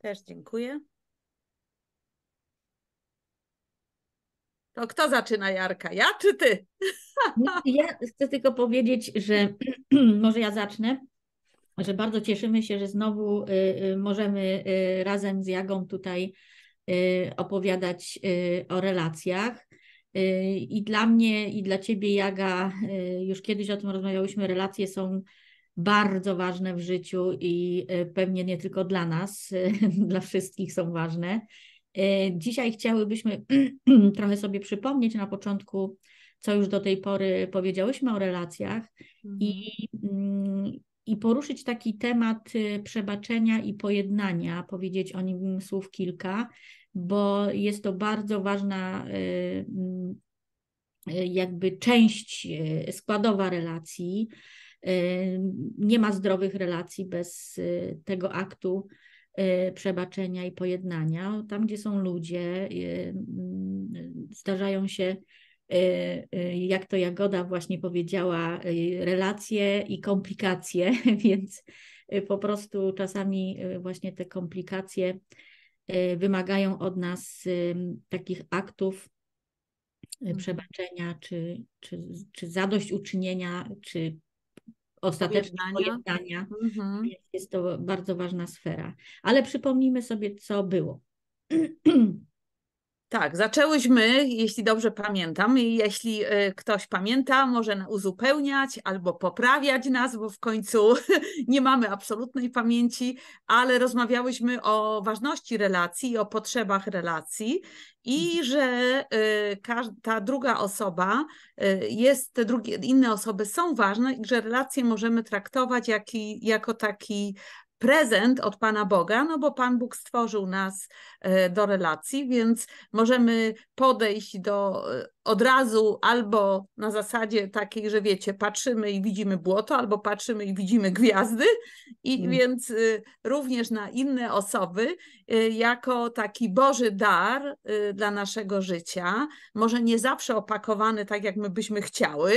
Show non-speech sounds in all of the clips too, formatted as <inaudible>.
Też dziękuję. To kto zaczyna, Jarka? Ja czy ty? No, ja chcę tylko powiedzieć, że <clears throat> może ja zacznę, że bardzo cieszymy się, że znowu y, y, możemy y, razem z Jagą tutaj opowiadać o relacjach. I dla mnie, i dla ciebie, Jaga, już kiedyś o tym rozmawiałyśmy, relacje są bardzo ważne w życiu i e, pewnie nie tylko dla nas, <laughs> dla wszystkich są ważne. E, dzisiaj chciałybyśmy <clears throat> trochę sobie przypomnieć na początku, co już do tej pory powiedziałyśmy o relacjach mhm. i, mm, i poruszyć taki temat e, przebaczenia i pojednania, powiedzieć o nim słów kilka, bo jest to bardzo ważna mm, jakby część składowa relacji. Y, nie ma zdrowych relacji bez y, tego aktu y, przebaczenia i pojednania. Tam, gdzie są ludzie, zdarzają się, jak to Jagoda właśnie powiedziała, relacje i komplikacje, <laughs> więc po prostu czasami właśnie te komplikacje wymagają od nas takich aktów mhm. przebaczenia, czy, czy, czy zadośćuczynienia, czy Ostateczne zdania. Mhm. Jest to bardzo ważna sfera. Ale przypomnijmy sobie, co było. <clears throat> Tak, zaczęłyśmy, jeśli dobrze pamiętam, i jeśli e, ktoś pamięta, może uzupełniać albo poprawiać nas, bo w końcu <laughs> nie mamy absolutnej pamięci, ale rozmawiałyśmy o ważności relacji, o potrzebach relacji i mhm. że e, ta druga osoba e, jest, drugie, inne osoby są ważne i że relacje możemy traktować jak, jako taki prezent od Pana Boga, no bo Pan Bóg stworzył nas e, do relacji, więc możemy podejść do e, od razu albo na zasadzie takiej, że wiecie, patrzymy i widzimy błoto, albo patrzymy i widzimy gwiazdy, i hmm. więc e, również na inne osoby jako taki Boży dar dla naszego życia, może nie zawsze opakowany tak, jak my byśmy chciały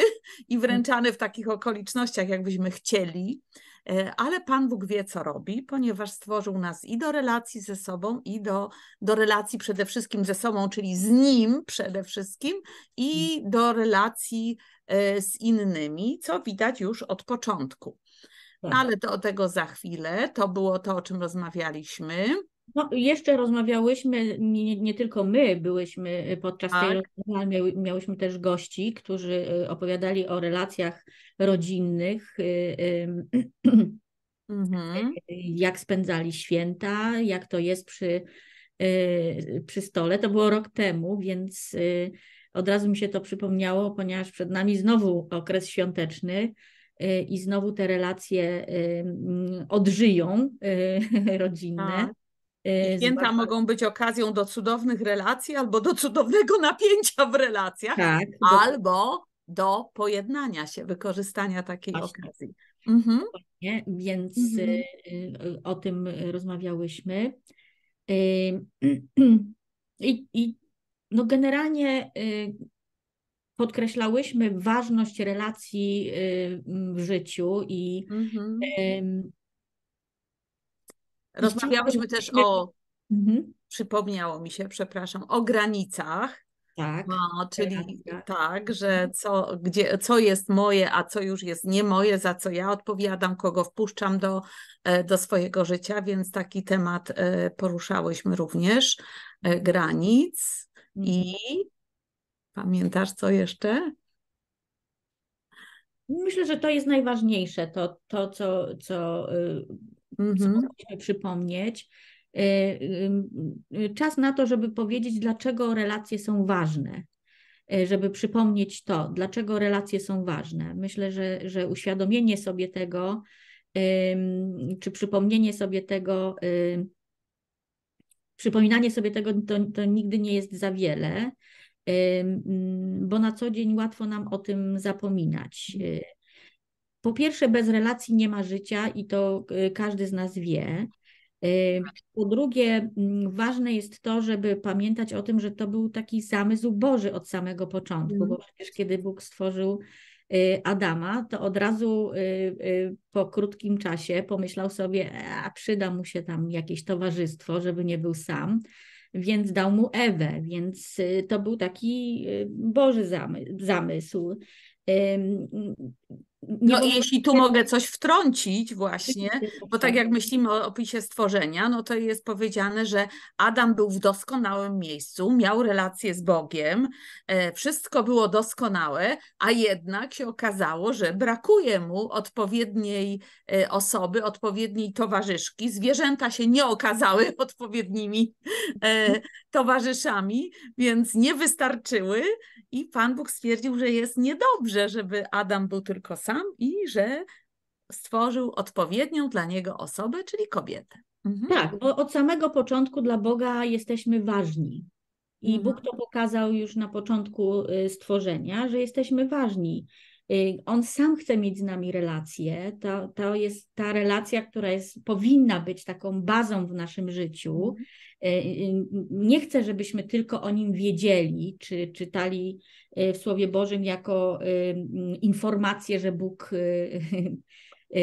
i wręczany w takich okolicznościach, jakbyśmy chcieli, E, ale Pan Bóg wie, co robi, ponieważ stworzył nas i do relacji ze sobą, i do, do relacji przede wszystkim ze sobą, czyli z Nim przede wszystkim, i mm. do relacji e, z innymi, co widać już od początku. No, ale to o tego za chwilę. To było to, o czym rozmawialiśmy. No, jeszcze rozmawiałyśmy, nie, nie, tylko my byłyśmy podczas tak. tej rozmowy, miały, miałyśmy też gości, którzy y, opowiadali o relacjach rodzinnych, y, y, mhm. jak spędzali święta, jak to jest przy, przy stole. To było rok temu, więc od razu mi się to przypomniało, ponieważ przed nami znowu okres świąteczny i znowu te relacje mm, odżyją <laughs> rodzinne. Tak. I y, święta mogą być okazją do cudownych relacji albo do cudownego <laughs> napięcia w relacjach, tak, albo do pojednania się, wykorzystania takiej Właśnie. okazji. Mhm. więc mhm. Y, y, o tym rozmawiałyśmy. <clears throat> I, i no generalnie podkreślałyśmy ważność relacji w życiu i mhm. Rozmawiałyśmy też o, mhm. przypomniało mi się, przepraszam, o granicach. Tak. No, czyli tak, tak że mhm. co, gdzie, co jest moje, a co już jest nie moje, za co ja odpowiadam, kogo wpuszczam do, e, do swojego życia, więc taki temat e, poruszałyśmy również e, granic. I mhm. pamiętasz co jeszcze? Myślę, że to jest najważniejsze, to, to co, co y, mhm. przypomnieć. Y, y, y, czas na to, żeby powiedzieć, dlaczego relacje są ważne, żeby przypomnieć to, dlaczego relacje są ważne. Myślę, że, że uświadomienie sobie tego, czy przypomnienie sobie tego, przypominanie sobie tego to, to, nigdy nie jest za wiele, mm, bo na co dzień łatwo nam o tym zapominać. Po pierwsze, bez relacji nie ma życia i to y, każdy z nas wie. Y, po drugie, mm, ważne jest to, żeby pamiętać o tym, że to był taki zamysł Boży od samego początku, mm. bo mhm. przecież kiedy Bóg stworzył y, Adama, to od razu po krótkim czasie pomyślał sobie, a przyda mu się tam jakieś towarzystwo, żeby nie był sam, więc dał mu Ewę, więc to był taki Boży zamysł no, jeśli tu mogę coś wtrącić właśnie, bo tak, tak jak myślimy o opisie stworzenia, no to jest powiedziane, że Adam był w doskonałym miejscu, miał relacje z Bogiem, e, wszystko było doskonałe, a jednak się okazało, że brakuje mu odpowiedniej e, osoby, odpowiedniej towarzyszki. Zwierzęta się nie okazały <laughs> odpowiednimi e, towarzyszami, więc nie wystarczyły i Pan Bóg stwierdził, że jest niedobrze, żeby Adam był tylko sam sam i że stworzył odpowiednią dla niego osobę, czyli kobietę. Mhm. Tak, bo od samego początku dla Boga jesteśmy ważni. I mhm. Bóg to pokazał już na początku y, stworzenia, że jesteśmy ważni. Y, on sam chce mieć z nami relacje. To, to jest ta relacja, która jest, powinna być taką bazą w naszym życiu. Mhm. Y, y, nie chcę, żebyśmy tylko o nim wiedzieli, czy czytali w Słowie Bożym jako mm, informację, że Bóg <laughs>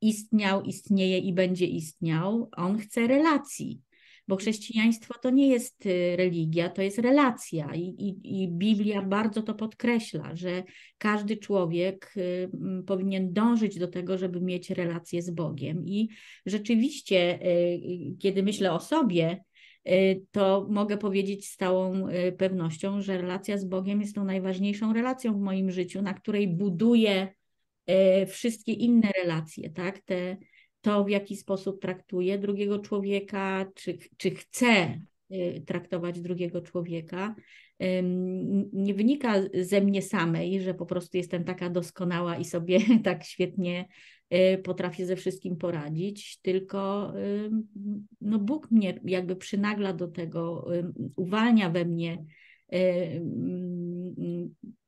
istniał, istnieje i będzie istniał. On chce relacji bo mhm. chrześcijaństwo to nie jest y, religia, to jest relacja i, i, i Biblia bardzo to podkreśla, że każdy człowiek y, powinien dążyć do tego, żeby mieć relację z Bogiem i rzeczywiście, y, kiedy myślę o sobie, to mogę powiedzieć z całą pewnością, że relacja z Bogiem jest tą najważniejszą relacją w moim życiu, na której buduję wszystkie inne relacje, tak? Te to, w jaki sposób traktuje drugiego człowieka, czy, czy chce y, traktować drugiego człowieka, nie wynika ze mnie samej, że po prostu jestem taka doskonała i sobie <laughs> tak świetnie y, potrafię ze wszystkim poradzić, tylko no Bóg mnie jakby przynagla do tego, uwalnia we mnie y,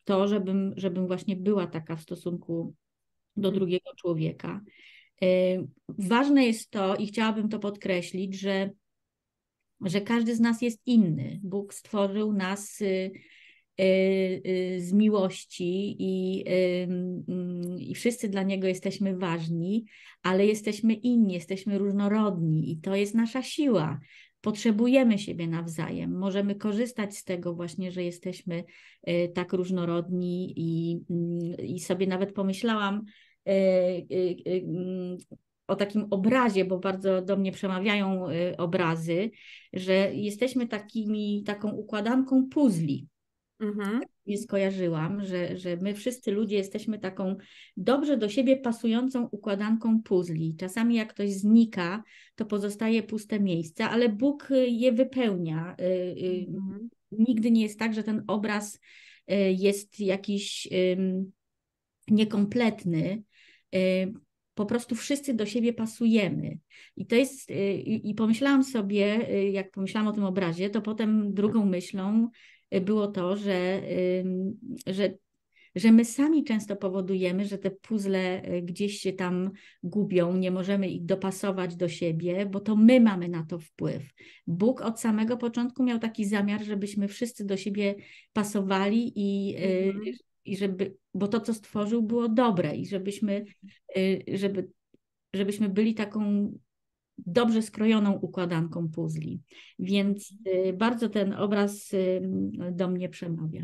to, żebym, żebym właśnie była taka w stosunku do drugiego człowieka. Y, ważne jest to, i chciałabym to podkreślić, że, że każdy z nas jest inny. Bóg stworzył nas y, y, z miłości i, mm, i wszyscy dla Niego jesteśmy ważni, ale jesteśmy inni, jesteśmy różnorodni i to jest nasza siła. Potrzebujemy siebie nawzajem, możemy korzystać z tego właśnie, że jesteśmy tak różnorodni i, mm, i sobie nawet pomyślałam, E, e, e, mm, o takim obrazie, bo bardzo do mnie przemawiają obrazy, że jesteśmy takimi, taką układanką puzli. Mhm. Nie skojarzyłam, że, że my wszyscy ludzie jesteśmy taką dobrze do siebie pasującą układanką puzli. Czasami jak ktoś znika, to pozostaje puste miejsce, ale Bóg je wypełnia. Mhm. Nigdy nie jest tak, że ten obraz jest jakiś niekompletny, Y, po prostu wszyscy do siebie pasujemy. I to jest, y, i, pomyślałam sobie, y, jak pomyślałam o tym obrazie, to potem drugą myślą było to, że, że że my sami często powodujemy, że te puzzle gdzieś się tam gubią, nie możemy ich dopasować do siebie, bo to my mamy na to wpływ. Bóg od samego początku miał taki zamiar, żebyśmy wszyscy do siebie pasowali i mhm i żeby, bo to, co stworzył, było dobre i żebyśmy, y, żeby, żebyśmy byli taką dobrze skrojoną układanką puzli. Więc y, bardzo ten obraz do mnie przemawia.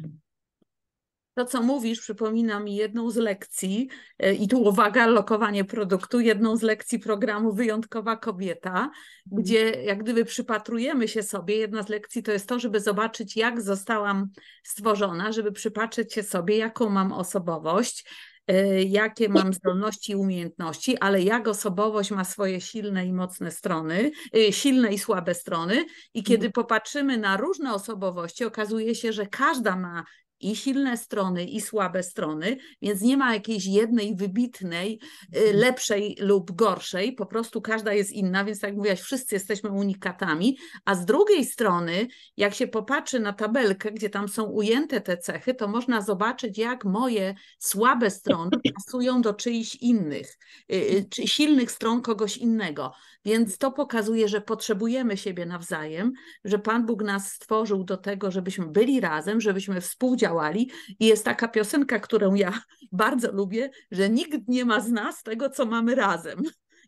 To, co mówisz, przypomina mi jedną z lekcji, e, i tu uwaga, lokowanie produktu, jedną z lekcji programu Wyjątkowa Kobieta, mhm. gdzie jak gdyby przypatrujemy się sobie, jedna z lekcji to jest to, żeby zobaczyć, jak zostałam stworzona, żeby przypatrzeć się sobie, jaką mam osobowość, e, jakie mam zdolności i umiejętności, ale jak osobowość ma swoje silne i mocne strony, e, silne i słabe strony. I kiedy mhm. popatrzymy na różne osobowości, okazuje się, że każda ma i silne strony, i słabe strony, więc nie ma jakiejś jednej wybitnej, y, mhm. lepszej lub gorszej, po prostu każda jest inna, więc tak jak mówiłaś, wszyscy jesteśmy unikatami, a z drugiej strony, jak się popatrzy na tabelkę, gdzie tam są ujęte te cechy, to można zobaczyć, jak moje słabe strony <clears throat> pasują do czyichś innych, y, y, czy silnych stron kogoś innego. Więc to pokazuje, że potrzebujemy siebie nawzajem, że Pan Bóg nas stworzył do tego, żebyśmy byli razem, żebyśmy współdziałali, działali. I jest taka piosenka, którą ja <laughs> bardzo lubię, że nikt nie ma z nas tego, co mamy razem.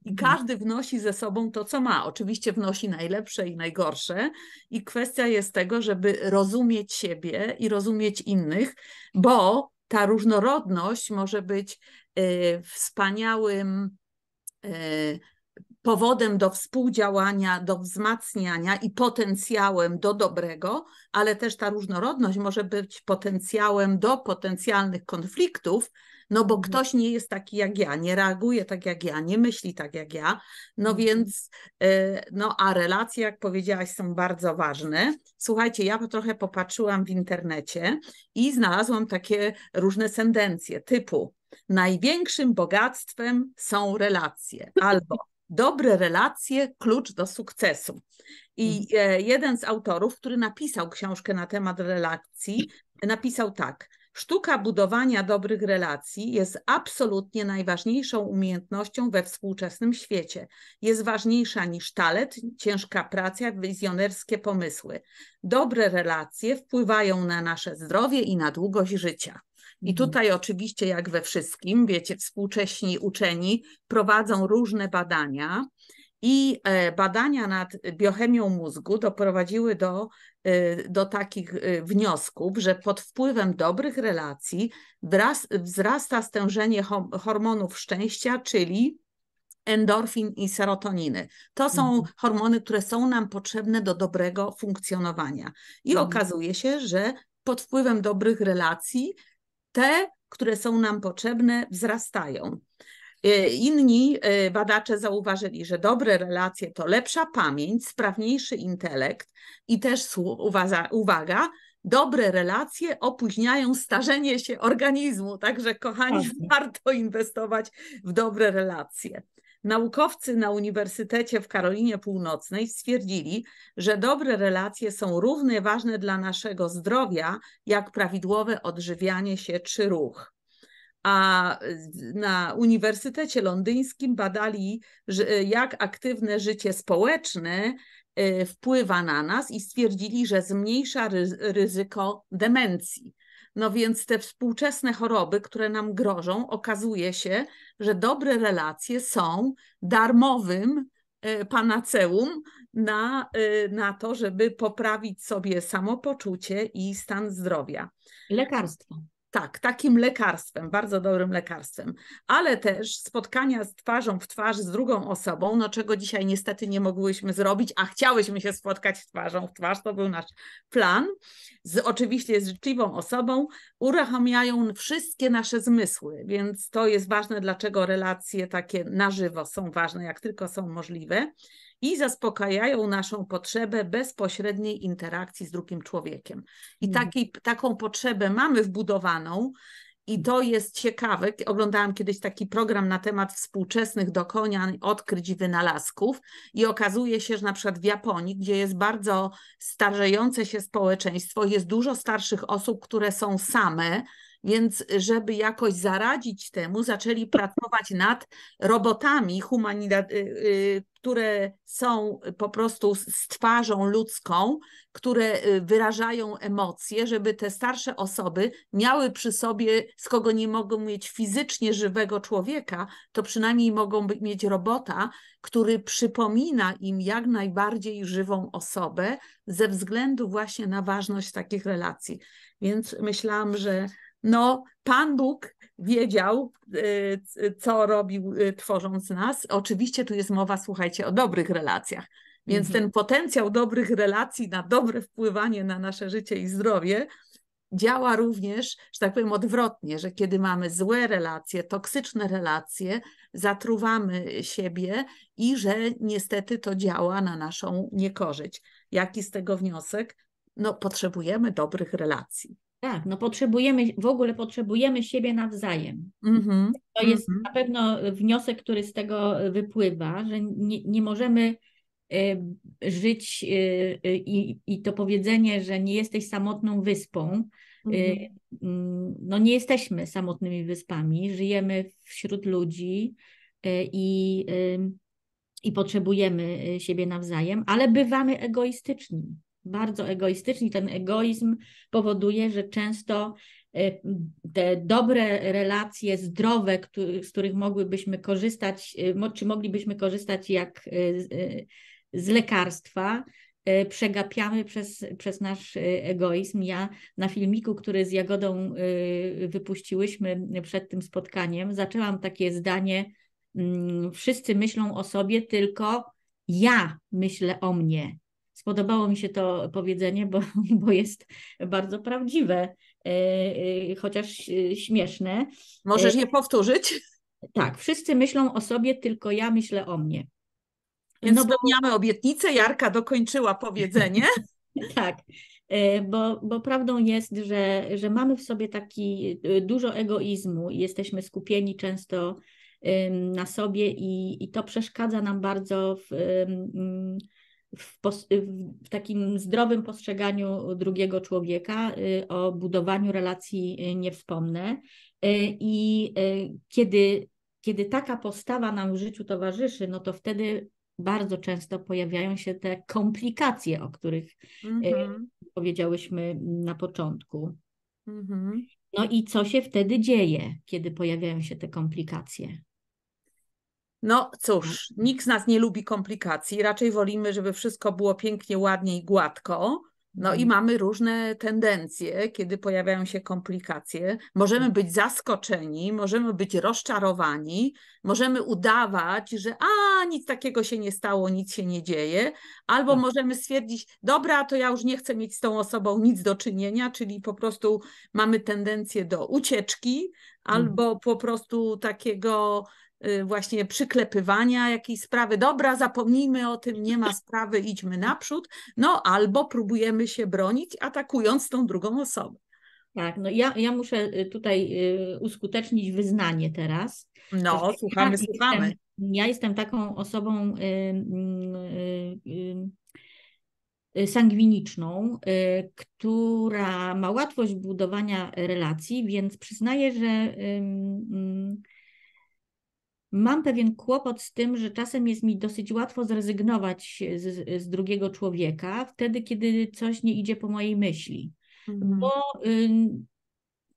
I mhm. każdy wnosi ze sobą to, co ma. Oczywiście wnosi najlepsze i najgorsze. I kwestia jest tego, żeby rozumieć siebie i rozumieć innych, bo ta różnorodność może być y, wspaniałym y, powodem do współdziałania, do wzmacniania i potencjałem do dobrego, ale też ta różnorodność może być potencjałem do potencjalnych konfliktów, no bo mhm. ktoś nie jest taki jak ja, nie reaguje tak jak ja, nie myśli tak jak ja. No mhm. więc, e, no a relacje, jak powiedziałaś, są bardzo ważne. Słuchajcie, ja trochę popatrzyłam w internecie i znalazłam takie różne tendencje typu największym bogactwem są relacje albo Dobre relacje, klucz do sukcesu. I mhm. e, jeden z autorów, który napisał książkę na temat relacji, napisał tak. Sztuka budowania dobrych relacji jest absolutnie najważniejszą umiejętnością we współczesnym świecie. Jest ważniejsza niż talent, ciężka praca, wizjonerskie pomysły. Dobre relacje wpływają na nasze zdrowie i na długość życia. I mhm. tutaj oczywiście, jak we wszystkim, wiecie, współcześni uczeni prowadzą różne badania i e, badania nad biochemią mózgu doprowadziły do, e, do takich e, wniosków, że pod wpływem dobrych relacji wzrasta stężenie hormonów szczęścia, czyli endorfin i serotoniny. To są mhm. hormony, które są nam potrzebne do dobrego funkcjonowania. I okazuje się, że pod wpływem dobrych relacji te, które są nam potrzebne, wzrastają. E, inni e, badacze zauważyli, że dobre relacje to lepsza pamięć, sprawniejszy intelekt i też uwaga, uwaga dobre relacje opóźniają starzenie się organizmu. Także, kochani, tak. warto inwestować w dobre relacje. Naukowcy na Uniwersytecie w Karolinie Północnej stwierdzili, że dobre relacje są równie ważne dla naszego zdrowia, jak prawidłowe odżywianie się czy ruch. A na Uniwersytecie Londyńskim badali, jak aktywne życie społeczne e, wpływa na nas i stwierdzili, że zmniejsza ryzyko demencji. No więc te współczesne choroby, które nam grożą, okazuje się, że dobre relacje są darmowym e, panaceum na, e, na to, żeby poprawić sobie samopoczucie i stan zdrowia. Lekarstwo. Tak, takim lekarstwem, bardzo dobrym lekarstwem, ale też spotkania z twarzą w twarz z drugą osobą, no czego dzisiaj niestety nie mogłyśmy zrobić, a chciałyśmy się spotkać twarzą w twarz, to był nasz plan, z, oczywiście z życzliwą osobą, uruchamiają wszystkie nasze zmysły, więc to jest ważne, dlaczego relacje takie na żywo są ważne, jak tylko są możliwe i zaspokajają naszą potrzebę bezpośredniej interakcji z drugim człowiekiem. I hmm. taki, taką potrzebę mamy wbudowaną. I to jest ciekawe. Oglądałam kiedyś taki program na temat współczesnych dokonań, odkryć i wynalazków, i okazuje się, że na przykład w Japonii, gdzie jest bardzo starzejące się społeczeństwo, jest dużo starszych osób, które są same więc, żeby jakoś zaradzić temu, zaczęli pracować nad robotami, y, y, które są po prostu z twarzą ludzką, które y, wyrażają emocje, żeby te starsze osoby miały przy sobie, z kogo nie mogą mieć fizycznie żywego człowieka, to przynajmniej mogą mieć robota, który przypomina im jak najbardziej żywą osobę ze względu właśnie na ważność takich relacji. Więc myślałam, że no, Pan Bóg wiedział, y, y, co robił, y, tworząc nas. Oczywiście tu jest mowa, słuchajcie, o dobrych relacjach. Więc mhm. ten potencjał dobrych relacji na dobre wpływanie na nasze życie i zdrowie działa również, że tak powiem, odwrotnie, że kiedy mamy złe relacje, toksyczne relacje, zatruwamy siebie i że niestety to działa na naszą niekorzyść. Jaki z tego wniosek? No, potrzebujemy dobrych relacji. Tak, no potrzebujemy, w ogóle potrzebujemy siebie nawzajem. Mm -hmm. To jest mm -hmm. na pewno wniosek, który z tego wypływa, że nie, nie możemy y, żyć y, y, i y, to powiedzenie, że nie jesteś samotną wyspą, y, mhm. mm -hmm. no nie jesteśmy samotnymi wyspami, żyjemy wśród ludzi i, i potrzebujemy siebie nawzajem, ale bywamy egoistyczni bardzo egoistyczni. Ten egoizm powoduje, że często e, te dobre relacje zdrowe, z których mogłybyśmy korzystać, e, czy moglibyśmy korzystać jak e, z lekarstwa, przegapiamy przez, przez nasz egoizm. Ja na filmiku, który z Jagodą wypuściłyśmy przed tym spotkaniem, zaczęłam takie zdanie: mm, Wszyscy myślą o sobie, tylko ja myślę o mnie. Spodobało mi się to powiedzenie, bo, <laughs> bo jest bardzo prawdziwe, e, e, chociaż e, śmieszne. Możesz je powtórzyć? Tak, wszyscy myślą o sobie, tylko ja myślę o mnie. Więc no spełniamy bo... obietnicę, Jarka dokończyła powiedzenie. <laughs> tak, bo, bo prawdą jest, że, że mamy w sobie taki dużo egoizmu i jesteśmy skupieni często na sobie i, i to przeszkadza nam bardzo w, w, w, takim zdrowym postrzeganiu drugiego człowieka, y, o budowaniu relacji y, nie wspomnę. Y, I kiedy, kiedy taka postawa nam w życiu towarzyszy, no to wtedy bardzo często pojawiają się te komplikacje, o których mhm. powiedziałyśmy na początku. Mhm. No i co się wtedy dzieje, kiedy pojawiają się te komplikacje? No cóż, nikt z nas nie lubi komplikacji, raczej wolimy, żeby wszystko było pięknie, ładnie i gładko. No i mhm. mamy różne tendencje, kiedy pojawiają się komplikacje. Możemy być zaskoczeni, możemy być rozczarowani, możemy udawać, że a nic takiego się nie stało, nic się nie dzieje, albo tak. możemy stwierdzić, dobra, to ja już nie chcę mieć z tą osobą nic do czynienia, czyli po prostu mamy tendencję do ucieczki, mhm. albo po prostu takiego Y, właśnie przyklepywania jakiejś sprawy. Dobra, zapomnijmy o tym, nie ma sprawy, idźmy naprzód. No albo próbujemy się bronić, atakując tą drugą osobę. Tak, no ja, ja muszę y, tutaj y, uskutecznić wyznanie teraz. No, słuchamy, ja słuchamy. Jestem, ja jestem taką osobą sangwiniczną, która ma łatwość budowania relacji, więc przyznaję, że mm, mam pewien kłopot z tym, że czasem jest mi dosyć łatwo zrezygnować z, z drugiego człowieka, wtedy, kiedy coś nie idzie po mojej myśli. Mhm. Bo,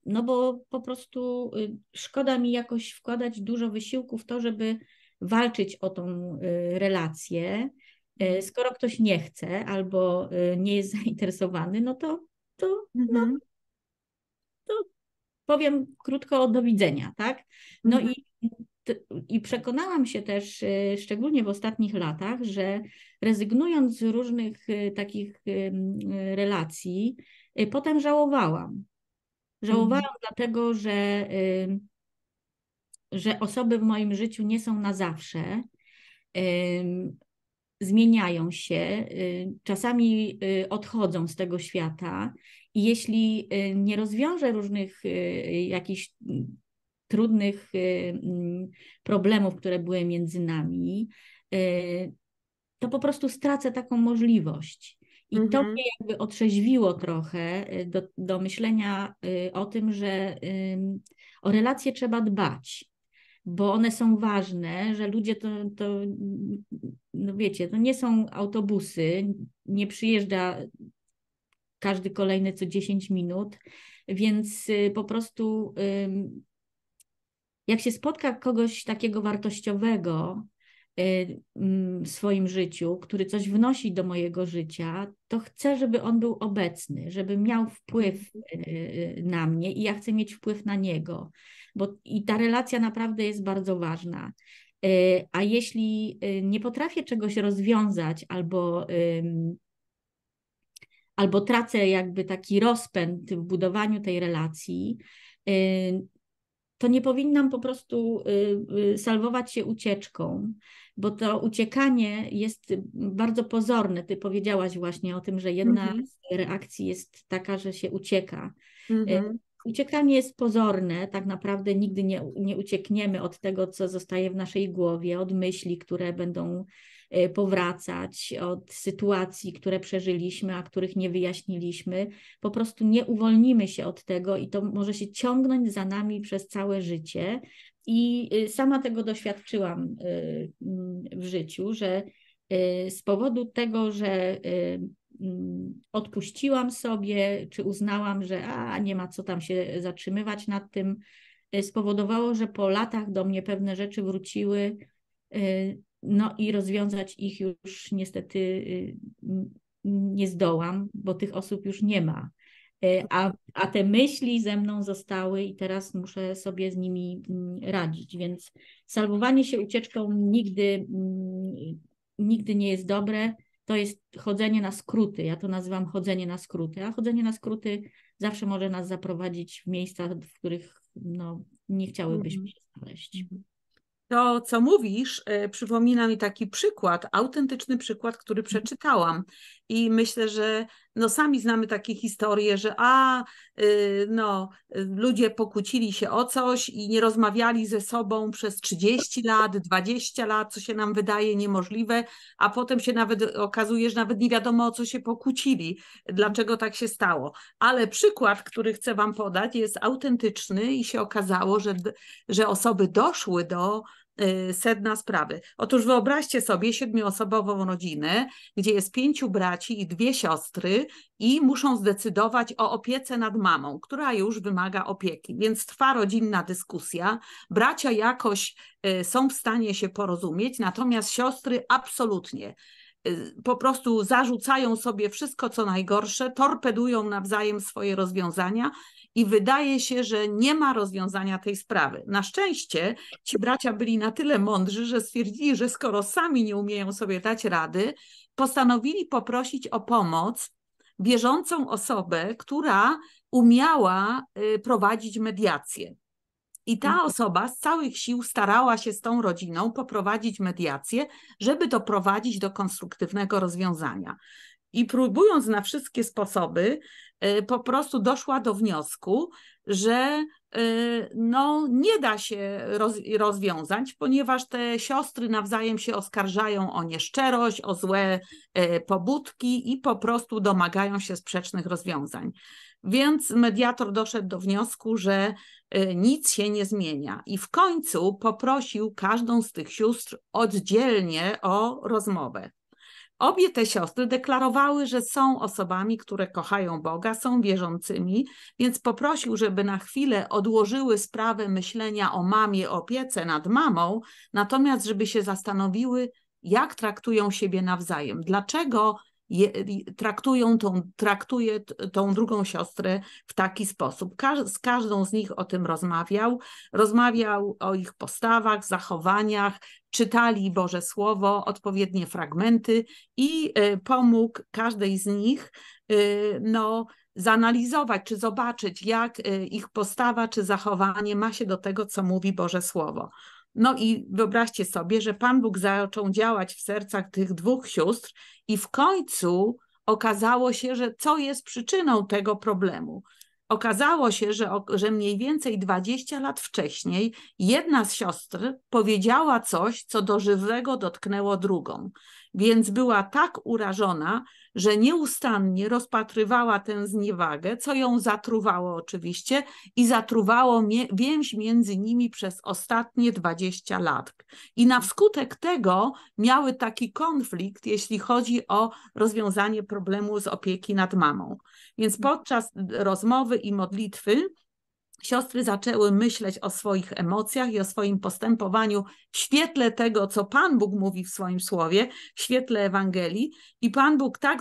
no bo po prostu y, szkoda mi jakoś wkładać dużo wysiłku w to, żeby walczyć o tą y, relację. Y, mhm. Skoro ktoś nie chce albo nie jest <laughs> zainteresowany, no to, to, no mhm. no, to powiem krótko o do widzenia, tak? No mhm. i i przekonałam się też, y, szczególnie w ostatnich latach, że rezygnując z różnych y, takich y, relacji, potem żałowałam. Żałowałam mhm. dlatego, że, że osoby w moim życiu nie są na zawsze zmieniają się, czasami odchodzą z tego świata i jeśli nie rozwiążę różnych jakichś trudnych y, mm, problemów, które były między nami, y, to po prostu stracę taką możliwość. I mhm. to mnie jakby otrzeźwiło trochę y, do, do myślenia o tym, że o relacje trzeba dbać, bo one są ważne, że ludzie to, to no wiecie, to nie są autobusy, nie przyjeżdża każdy kolejny co 10 minut, więc po prostu jak się spotka kogoś takiego wartościowego y, mm, w swoim życiu, który coś wnosi do mojego życia, to chcę, żeby on był obecny, żeby miał wpływ mhm. y, y, na mnie i ja chcę mieć wpływ na niego, bo i ta relacja naprawdę jest bardzo ważna. A jeśli nie potrafię czegoś rozwiązać albo albo tracę jakby taki rozpęd w budowaniu tej relacji, to nie powinnam po prostu y, y, salwować się ucieczką, bo to uciekanie jest bardzo pozorne. Ty powiedziałaś właśnie o tym, że jedna mhm. z reakcji jest taka, że się ucieka. Y, mhm. Uciekanie jest pozorne, tak naprawdę nigdy nie, nie uciekniemy od tego, co zostaje w naszej głowie, od myśli, które będą E, powracać od sytuacji, które przeżyliśmy, a których nie wyjaśniliśmy. Po prostu nie uwolnimy się od tego i to może się ciągnąć za nami przez całe życie. I y, sama tego doświadczyłam y, w życiu, że y, z powodu tego, że mm, odpuściłam sobie, czy uznałam, że a, nie ma co tam się zatrzymywać nad tym, spowodowało, że po latach do mnie pewne rzeczy wróciły no i rozwiązać ich już niestety y, nie zdołam, bo tych osób już nie ma. E, a, a te myśli ze mną zostały i teraz muszę sobie z nimi mm, radzić. Więc salwowanie się ucieczką nigdy, mm, nigdy nie jest dobre. To jest chodzenie na skróty. Ja to nazywam chodzenie na skróty. A chodzenie na skróty zawsze może nas zaprowadzić w miejscach, w których no, nie chciałybyśmy mhm. się znaleźć. Mhm. To, co mówisz, y, przypomina mi taki przykład, autentyczny przykład, który mhm. przeczytałam. I myślę, że no sami znamy takie historie, że a y, no, ludzie pokłócili się o coś i nie rozmawiali ze sobą przez 30 lat, 20 lat, co się nam wydaje niemożliwe, a potem się nawet okazuje, że nawet nie wiadomo o co się pokłócili, dlaczego tak się stało. Ale przykład, który chcę Wam podać, jest autentyczny i się okazało, że, że osoby doszły do Y, sedna sprawy. Otóż wyobraźcie sobie siedmioosobową rodzinę, gdzie jest pięciu braci i dwie siostry i muszą zdecydować o opiece nad mamą, która już wymaga opieki. Więc trwa rodzinna dyskusja. Bracia jakoś y, są w stanie się porozumieć, natomiast siostry absolutnie y, po prostu zarzucają sobie wszystko, co najgorsze, torpedują nawzajem swoje rozwiązania i wydaje się, że nie ma rozwiązania tej sprawy. Na szczęście ci bracia byli na tyle mądrzy, że stwierdzili, że skoro sami nie umieją sobie dać rady, postanowili poprosić o pomoc bieżącą osobę, która umiała y, prowadzić mediację. I ta mhm. osoba z całych sił starała się z tą rodziną poprowadzić mediację, żeby doprowadzić do konstruktywnego rozwiązania i próbując na wszystkie sposoby, y, po prostu doszła do wniosku, że y, no, nie da się rozwiązać, ponieważ te siostry nawzajem się oskarżają o nieszczerość, o złe y, pobudki i po prostu domagają się sprzecznych rozwiązań. Więc mediator doszedł do wniosku, że nic się nie zmienia i w końcu poprosił każdą z tych sióstr oddzielnie o rozmowę. Obie te siostry deklarowały, że są osobami, które kochają Boga, są wierzącymi, więc poprosił, żeby na chwilę odłożyły sprawę myślenia o mamie, opiece nad mamą, natomiast żeby się zastanowiły, jak traktują siebie nawzajem, dlaczego je, traktują tą, traktuje tą drugą siostrę w taki sposób. Każ, z każdą z nich o tym rozmawiał. Rozmawiał o ich postawach, zachowaniach, czytali Boże Słowo, odpowiednie fragmenty i e, pomógł każdej z nich e, no, zanalizować czy zobaczyć, jak e, ich postawa czy zachowanie ma się do tego, co mówi Boże Słowo. No i wyobraźcie sobie, że Pan Bóg zaczął działać w sercach tych dwóch sióstr, i w końcu okazało się, że co jest przyczyną tego problemu. Okazało się, że, że mniej więcej 20 lat wcześniej jedna z siostr powiedziała coś, co do żywego dotknęło drugą, więc była tak urażona, że nieustannie rozpatrywała tę zniewagę, co ją zatruwało oczywiście i zatruwało więź między nimi przez ostatnie 20 lat. I na wskutek tego miały taki konflikt, jeśli chodzi o rozwiązanie problemu z opieki nad mamą. Więc podczas rozmowy i modlitwy siostry zaczęły myśleć o swoich emocjach i o swoim postępowaniu w świetle tego, co Pan Bóg mówi w swoim słowie, w świetle Ewangelii, i Pan Bóg tak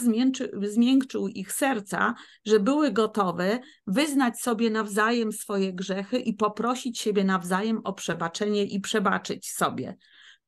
zmiękczył ich serca, że były gotowe wyznać sobie nawzajem swoje grzechy i poprosić siebie nawzajem o przebaczenie i przebaczyć sobie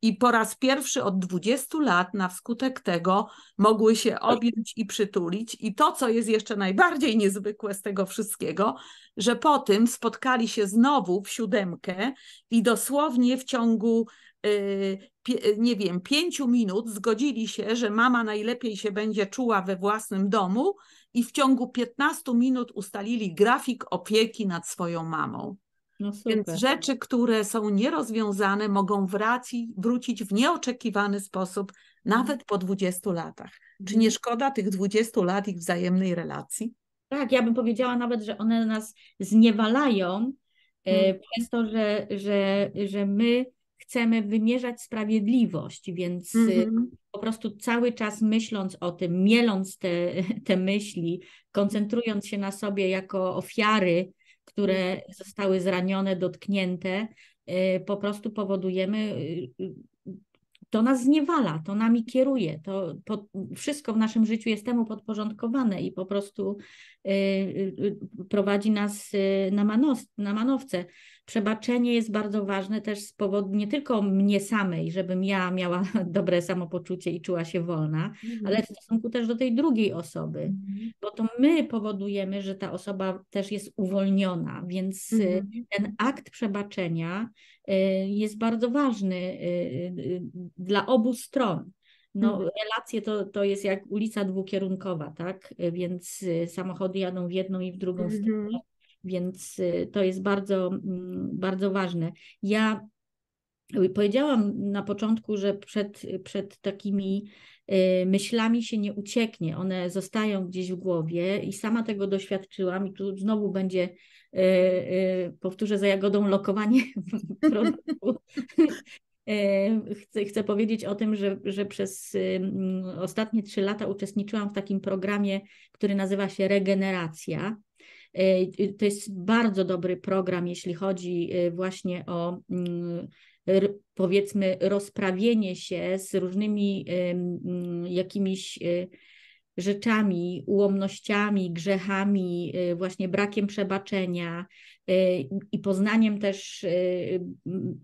i po raz pierwszy od 20 lat na wskutek tego mogły się objąć i przytulić. I to, co jest jeszcze najbardziej niezwykłe z tego wszystkiego, że po tym spotkali się znowu w siódemkę i dosłownie w ciągu y, nie wiem, pięciu minut zgodzili się, że mama najlepiej się będzie czuła we własnym domu i w ciągu 15 minut ustalili grafik opieki nad swoją mamą. No Więc rzeczy, które są nierozwiązane, mogą wraci, wrócić w nieoczekiwany sposób, nawet po 20 latach. Czy mhm. nie szkoda tych 20 lat ich wzajemnej relacji? Tak, ja bym powiedziała nawet, że one nas zniewalają e, mhm. przez to, że, że, że my chcemy wymierzać sprawiedliwość, więc mm-hmm. po prostu cały czas myśląc o tym, mieląc te, te myśli, koncentrując się na sobie jako ofiary które mhm. zostały zranione, dotknięte, y, po prostu powodujemy, y, to nas zniewala, to nami kieruje, to wszystko w naszym życiu jest temu podporządkowane i po prostu y, prowadzi nas na, manos, na manowce przebaczenie jest bardzo ważne też z powodu nie tylko mnie samej, żebym ja miała <laughs> dobre samopoczucie i czuła się wolna, mhm. ale w stosunku też do tej drugiej osoby, mhm. bo to my powodujemy, że ta osoba też jest uwolniona, więc y, mhm. ten akt przebaczenia y, jest bardzo ważny y, dla obu stron. No, relacje to, to jest jak ulica dwukierunkowa, tak? Więc samochody jadą w jedną i w drugą stronę więc y, to jest bardzo, mm, bardzo ważne. Ja Powiedziałam na początku, że przed, przed takimi y, myślami się nie ucieknie, one zostają gdzieś w głowie i sama tego doświadczyłam i tu znowu będzie, y, powtórzę za Jagodą, lokowanie <laughs> produktu. <laughs> Chcę, chcę powiedzieć o tym, że, że przez ostatnie trzy lata uczestniczyłam w takim programie, który nazywa się Regeneracja E, to jest bardzo dobry program, jeśli chodzi e, właśnie o mm, powiedzmy rozprawienie się z różnymi mm, jakimiś e, rzeczami, ułomnościami, grzechami, właśnie brakiem przebaczenia i poznaniem też,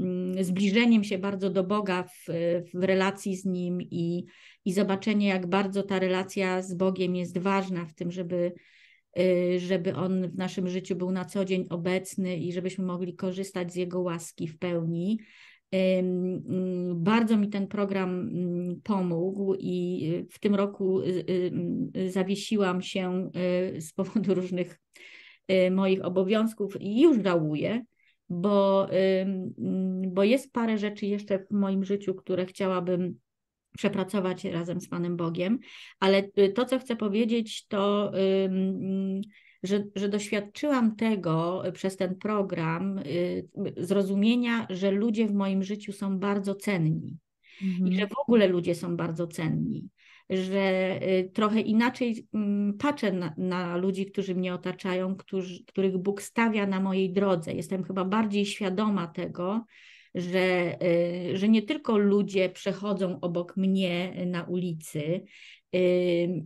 mm, zbliżeniem się bardzo do Boga w, w, relacji z Nim i, i zobaczenie, jak bardzo ta relacja z Bogiem jest ważna w tym, żeby Y, żeby On w naszym życiu był na co dzień obecny i żebyśmy mogli korzystać z Jego łaski w pełni. Mm, bardzo mi ten program mm, pomógł i w tym roku y, y, mm, zawiesiłam się z powodu <laughs> różnych moich obowiązków i już żałuję, bo, bo jest parę rzeczy jeszcze w moim życiu, które chciałabym przepracować razem z Panem Bogiem, ale y, to, co chcę powiedzieć, to że, że doświadczyłam tego y, przez ten program, y, zrozumienia, że ludzie w moim życiu są bardzo cenni mhm. i że w ogóle ludzie są bardzo cenni że trochę inaczej mm, patrzę na, na ludzi, którzy mnie otaczają, którzy, których Bóg stawia na mojej drodze. Jestem chyba bardziej świadoma tego, że, y, że nie tylko ludzie przechodzą obok mnie na ulicy y,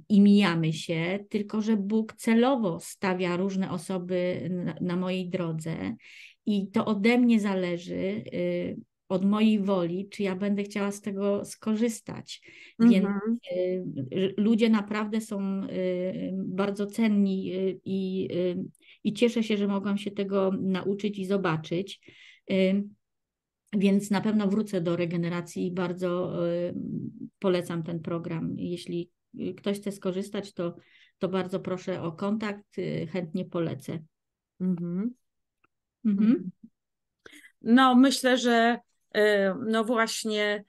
i mijamy się, tylko że Bóg celowo stawia różne osoby na, na mojej drodze i to ode mnie zależy, y, od mojej woli, czy ja będę chciała z tego skorzystać. Mhm. Więc y, ludzie naprawdę są y, bardzo cenni i y, cieszę się, że mogłam się tego nauczyć i zobaczyć. Więc na pewno wrócę do regeneracji i bardzo y, polecam ten program. Jeśli ktoś chce skorzystać, to, to bardzo proszę o kontakt, y, chętnie polecę. Mhm. Mhm. No, myślę, że y, no właśnie,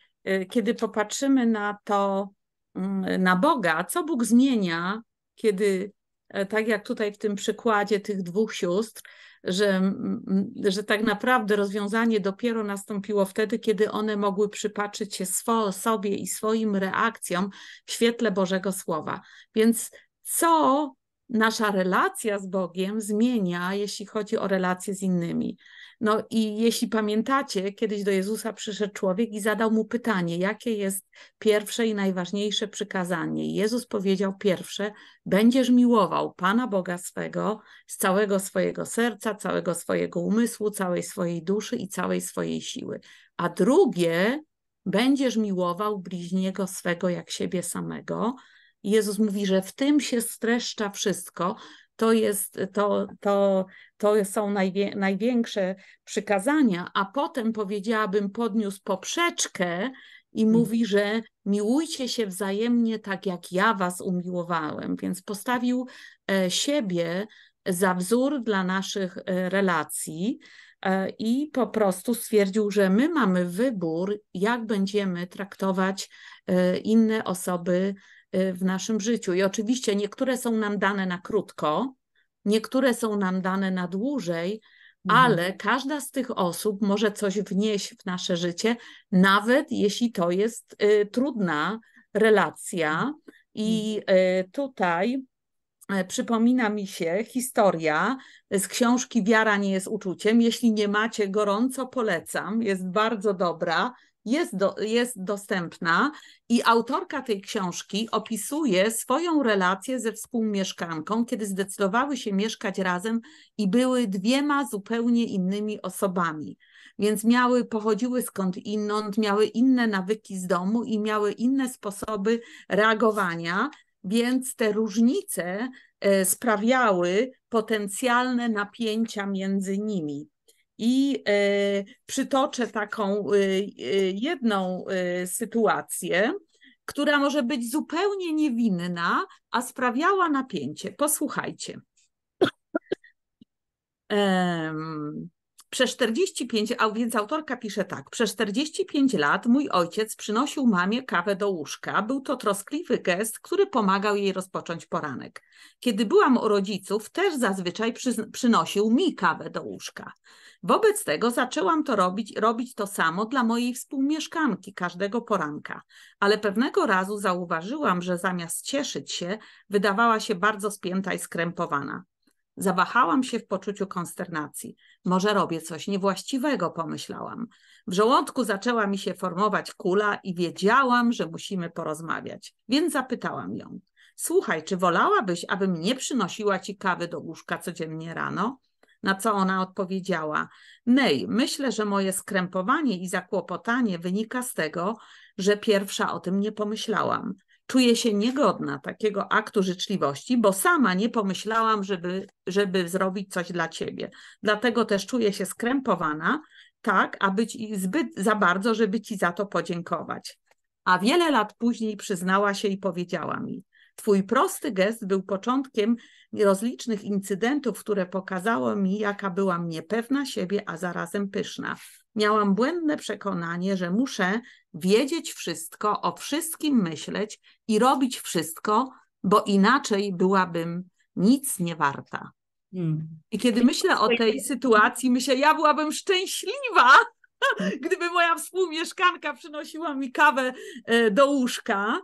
kiedy popatrzymy na to, mm, na Boga, co Bóg zmienia, kiedy, e, tak jak tutaj w tym przykładzie tych dwóch sióstr, że, że tak naprawdę rozwiązanie dopiero nastąpiło wtedy, kiedy one mogły przypatrzyć się swo, sobie i swoim reakcjom w świetle Bożego Słowa. Więc co nasza relacja z Bogiem zmienia, jeśli chodzi o relacje z innymi? No i jeśli pamiętacie, kiedyś do Jezusa przyszedł człowiek i zadał mu pytanie, jakie jest pierwsze i najważniejsze przykazanie. I Jezus powiedział pierwsze, będziesz miłował Pana Boga swego z całego swojego serca, całego swojego umysłu, całej swojej duszy i całej swojej siły. A drugie, będziesz miłował bliźniego swego jak siebie samego. Jezus mówi, że w tym się streszcza wszystko, to, jest, to, to, to są najwie, największe przykazania, a potem powiedziałabym, podniósł poprzeczkę i mm. mówi, że miłujcie się wzajemnie tak, jak ja was umiłowałem. Więc postawił e, siebie za wzór dla naszych e, relacji e, i po prostu stwierdził, że my mamy wybór, jak będziemy traktować inne osoby Y, w naszym życiu. I oczywiście niektóre są nam dane na krótko, niektóre są nam dane na dłużej, mhm. ale każda z tych osób może coś wnieść w nasze życie, nawet jeśli to jest y, trudna relacja. I mhm. y, tutaj y, przypomina mi się historia z książki Wiara nie jest uczuciem. Jeśli nie macie, gorąco polecam, jest bardzo dobra jest, do, jest dostępna i autorka tej książki opisuje swoją relację ze współmieszkanką, kiedy zdecydowały się mieszkać razem i były dwiema zupełnie innymi osobami. Więc miały, pochodziły skąd inąd, miały inne nawyki z domu i miały inne sposoby reagowania, więc te różnice e, sprawiały potencjalne napięcia między nimi. I y, przytoczę taką y, y, jedną sytuację, która może być zupełnie niewinna, a sprawiała napięcie. Posłuchajcie. Przez 45, a więc autorka pisze tak. Przez 45 lat mój ojciec przynosił mamie kawę do łóżka. Był to troskliwy gest, który pomagał jej rozpocząć poranek. Kiedy byłam u rodziców, też zazwyczaj przy, przynosił mi kawę do łóżka. Wobec tego zaczęłam to robić, robić to samo dla mojej współmieszkanki każdego poranka. Ale pewnego razu zauważyłam, że zamiast cieszyć się, wydawała się bardzo spięta i skrępowana. Zawahałam się w poczuciu konsternacji. Może robię coś niewłaściwego, pomyślałam. W żołądku zaczęła mi się formować kula i wiedziałam, że musimy porozmawiać, więc zapytałam ją. Słuchaj, czy wolałabyś, abym nie przynosiła ci kawy do łóżka codziennie rano? Na co ona odpowiedziała: Ney, myślę, że moje skrępowanie i zakłopotanie wynika z tego, że pierwsza o tym nie pomyślałam czuję się niegodna takiego aktu życzliwości, bo sama nie pomyślałam, żeby, żeby zrobić coś dla ciebie. Dlatego też czuję się skrępowana, tak, aby ci zbyt za bardzo, żeby ci za to podziękować. A wiele lat później przyznała się i powiedziała mi: Twój prosty gest był początkiem rozlicznych incydentów, które pokazało mi, jaka byłam niepewna siebie, a zarazem pyszna miałam błędne przekonanie, że muszę wiedzieć wszystko, o wszystkim myśleć i robić wszystko, bo inaczej byłabym nic nie warta. Hmm. I kiedy myślę o tej sytuacji, myślę, ja byłabym szczęśliwa, <laughs> gdyby moja współmieszkanka przynosiła mi kawę e, do łóżka,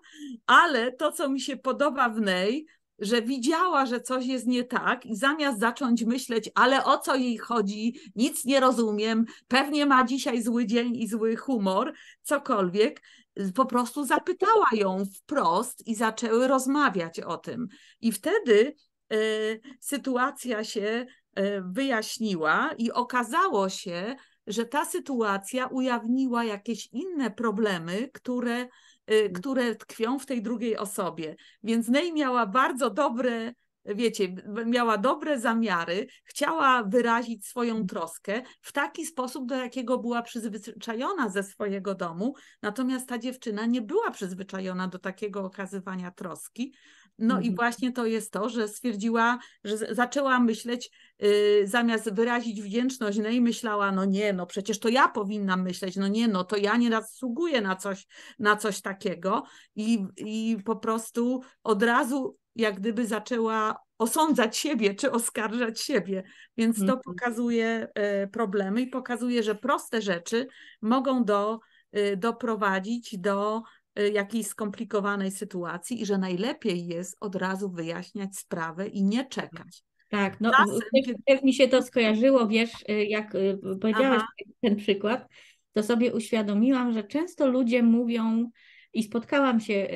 ale to, co mi się podoba w niej, że widziała, że coś jest nie tak i zamiast zacząć myśleć, ale o co jej chodzi, nic nie rozumiem, pewnie ma dzisiaj zły dzień i zły humor, cokolwiek, y, po prostu zapytała ją wprost i zaczęły rozmawiać o tym. I wtedy y, sytuacja się y, wyjaśniła i okazało się, że ta sytuacja ujawniła jakieś inne problemy, które Y, mhm. które tkwią w tej drugiej osobie. Więc Ney miała bardzo dobre, wiecie, miała dobre zamiary, chciała wyrazić swoją mhm. troskę w taki sposób, do jakiego była przyzwyczajona ze swojego domu, natomiast ta dziewczyna nie była przyzwyczajona do takiego okazywania troski. No mhm. i właśnie to jest to, że stwierdziła, że zaczęła myśleć, yy, zamiast wyrazić wdzięczność, no i myślała, no nie, no przecież to ja powinnam myśleć, no nie, no to ja nie zasługuję na coś, na coś takiego i, i po prostu od razu jak gdyby zaczęła osądzać siebie czy oskarżać siebie. Więc to mhm. pokazuje e, problemy i pokazuje, że proste rzeczy mogą do, y, doprowadzić do Y, jakiejś skomplikowanej sytuacji i że najlepiej jest od razu wyjaśniać sprawę i nie czekać. Tak, no Czasem, też, też mi się to skojarzyło, wiesz, y, jak y, powiedziałaś Aha. ten przykład, to sobie uświadomiłam, że często ludzie mówią, i spotkałam się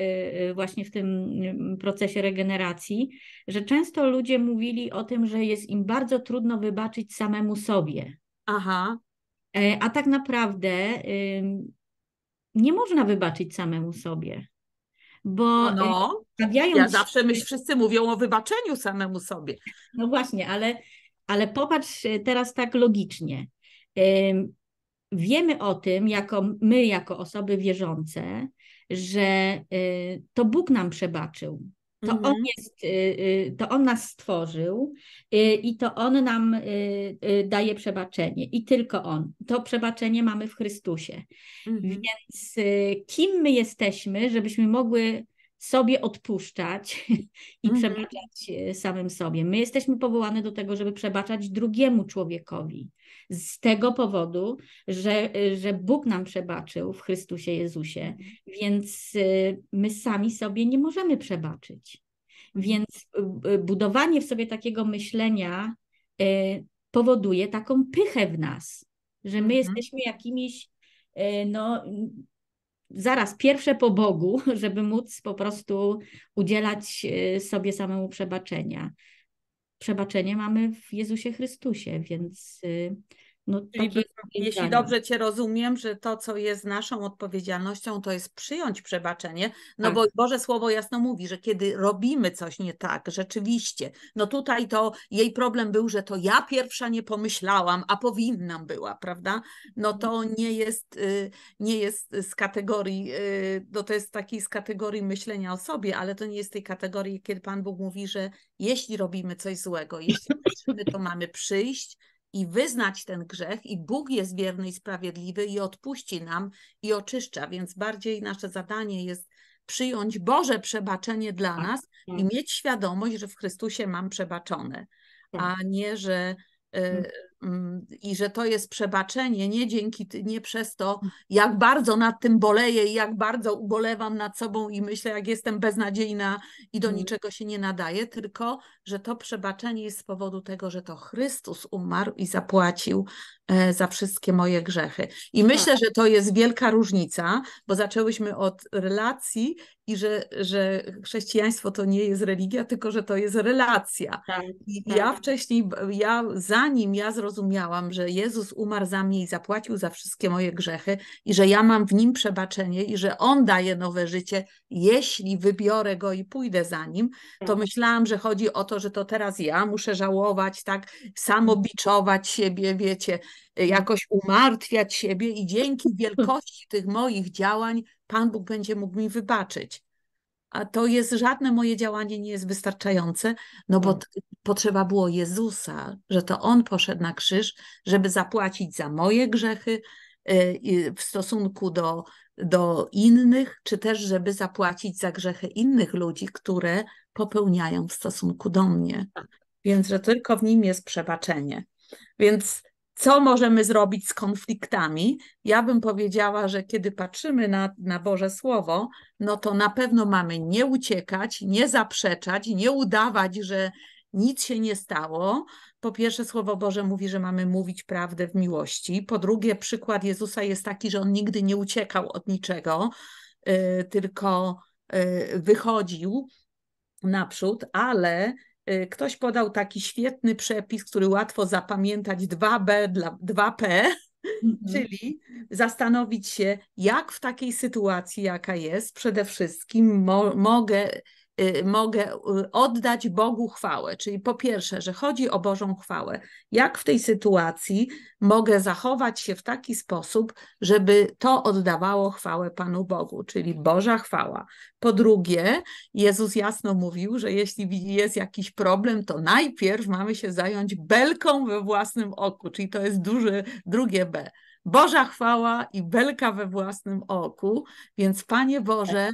właśnie w tym mm, procesie regeneracji, że często ludzie mówili o tym, że jest im bardzo trudno wybaczyć samemu sobie. Aha. E, a tak naprawdę nie można wybaczyć samemu sobie, bo no, e, stawiając... Ja zawsze myśl, wszyscy mówią o wybaczeniu samemu sobie. No właśnie, ale, ale popatrz e, teraz tak logicznie. Wiemy o tym, jako my, jako osoby wierzące, że e, to Bóg nam przebaczył, to, mhm. on jest, y, y, to on nas stworzył y, i to on nam daje przebaczenie i tylko on. To przebaczenie mamy w Chrystusie. Mhm. Więc kim my jesteśmy, żebyśmy mogły sobie odpuszczać <laughs> i mhm. przebaczać e, samym sobie. My jesteśmy powołane do tego, żeby przebaczać drugiemu człowiekowi. Z tego powodu, że, e, że Bóg nam przebaczył w Chrystusie Jezusie, więc e, my sami sobie nie możemy przebaczyć. Więc budowanie w sobie takiego myślenia powoduje taką pychę w nas, że my mhm. jesteśmy jakimiś no, zaraz pierwsze po Bogu, <laughs> żeby móc po prostu udzielać y, sobie samemu przebaczenia. Przebaczenie mamy w Jezusie Chrystusie, więc y, no, Czyli by, jeśli dobrze Cię rozumiem, że to, co jest naszą odpowiedzialnością, to jest przyjąć przebaczenie, no tak. bo Boże Słowo jasno mówi, że kiedy robimy coś nie tak, rzeczywiście, no tutaj to jej problem był, że to ja pierwsza nie pomyślałam, a powinnam była, prawda? No to mhm. nie jest, y, nie jest z kategorii, y, no to jest taki z kategorii myślenia o sobie, ale to nie jest tej kategorii, kiedy Pan Bóg mówi, że jeśli robimy coś złego, jeśli <laughs> patrzymy, to mamy przyjść i wyznać ten grzech, i Bóg jest wierny i sprawiedliwy i odpuści nam i oczyszcza. Więc bardziej nasze zadanie jest przyjąć Boże przebaczenie dla tak. nas i mhm. mieć świadomość, że w Chrystusie mam przebaczone, a tak. nie, że, e, mhm. Mm, i że to jest przebaczenie nie dzięki, nie przez to, mm. jak bardzo nad tym boleję i jak bardzo ubolewam nad sobą i myślę, jak jestem beznadziejna i do mm. niczego się nie nadaje, tylko, że to przebaczenie jest z powodu tego, że to Chrystus umarł i zapłacił e, za wszystkie moje grzechy. I tak. myślę, że to jest wielka różnica, bo zaczęłyśmy od relacji i że, że chrześcijaństwo to nie jest religia, tylko że to jest relacja. Tak, I tak. ja wcześniej, ja zanim ja zrozumiałam, zrozumiałam, że Jezus umarł za mnie i zapłacił za wszystkie moje grzechy i że ja mam w nim przebaczenie i że on daje nowe życie, jeśli wybiorę go i pójdę za nim, to mhm. myślałam, że chodzi o to, że to teraz ja muszę żałować, tak, samobiczować siebie, wiecie, jakoś umartwiać siebie i dzięki <laughs> wielkości tych moich działań Pan Bóg będzie mógł mi wybaczyć a to jest żadne moje działanie nie jest wystarczające, no bo tak. potrzeba było Jezusa, że to On poszedł na krzyż, żeby zapłacić za moje grzechy y, w stosunku do, do innych, czy też żeby zapłacić za grzechy innych ludzi, które popełniają w stosunku do mnie. Tak. Więc że tylko w nim jest przebaczenie. Więc co możemy zrobić z konfliktami? Ja bym powiedziała, że kiedy patrzymy na, na Boże Słowo, no to na pewno mamy nie uciekać, nie zaprzeczać, nie udawać, że nic się nie stało. Po pierwsze, Słowo Boże mówi, że mamy mówić prawdę w miłości. Po drugie, przykład Jezusa jest taki, że on nigdy nie uciekał od niczego, y, tylko y, wychodził naprzód, ale Y, ktoś podał taki świetny przepis, który łatwo zapamiętać 2B dla 2P, Mhm. Czyli zastanowić się, jak w takiej sytuacji, jaka jest, przede wszystkim mo mogę Y, mogę y, oddać Bogu chwałę. Czyli po pierwsze, że chodzi o Bożą chwałę. Jak w tej sytuacji mogę zachować się w taki sposób, żeby to oddawało chwałę Panu Bogu, czyli Boża chwała. Po drugie, Jezus jasno mówił, że jeśli jest jakiś problem, to najpierw mamy się zająć belką we własnym oku, czyli to jest duże, drugie B. Boża chwała i belka we własnym oku. Więc Panie Boże,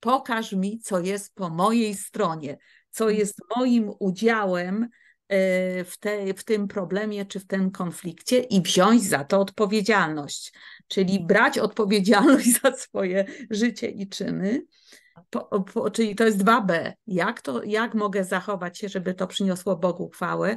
pokaż mi, co jest po mojej stronie, co mhm. jest moim udziałem e, w, te, w tym problemie czy w tym konflikcie i wziąć za to odpowiedzialność, czyli mhm. brać odpowiedzialność <laughs> za swoje życie i czyny. Po, po, czyli to jest 2B. Jak, to, jak mogę zachować się, żeby to przyniosło Bogu chwałę?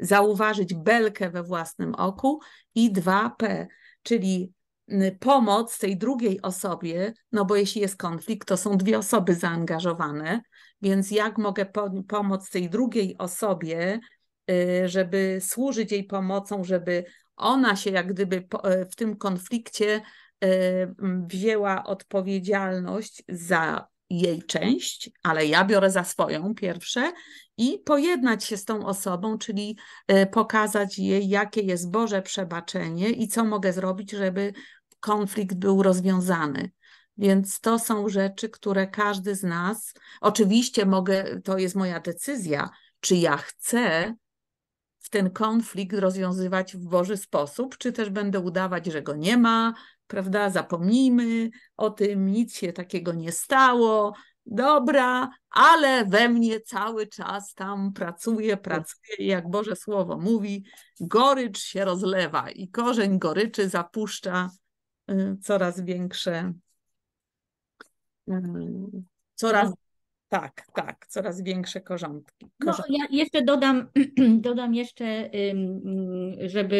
Zauważyć belkę we własnym oku i 2P, czyli Y, pomoc tej drugiej osobie, no bo jeśli jest konflikt, to są dwie osoby zaangażowane, więc jak mogę po, pomóc tej drugiej osobie, y, żeby służyć jej pomocą, żeby ona się jak gdyby y, w tym konflikcie wzięła odpowiedzialność za jej część, ale ja biorę za swoją pierwsze i pojednać się z tą osobą, czyli e, pokazać jej, jakie jest Boże przebaczenie i co mogę zrobić, żeby konflikt był rozwiązany. Więc to są rzeczy, które każdy z nas, oczywiście mogę, to jest moja decyzja, czy ja chcę w ten konflikt rozwiązywać w Boży sposób, czy też będę udawać, że go nie ma, prawda? Zapomnijmy o tym, nic się takiego nie stało, dobra, ale we mnie cały czas tam pracuje, pracuje, jak Boże Słowo mówi, gorycz się rozlewa i korzeń goryczy zapuszcza y, coraz większe, y, coraz tak, tak, coraz większe korzątki. korzonki. No, ja jeszcze dodam, <clears throat> dodam jeszcze, żeby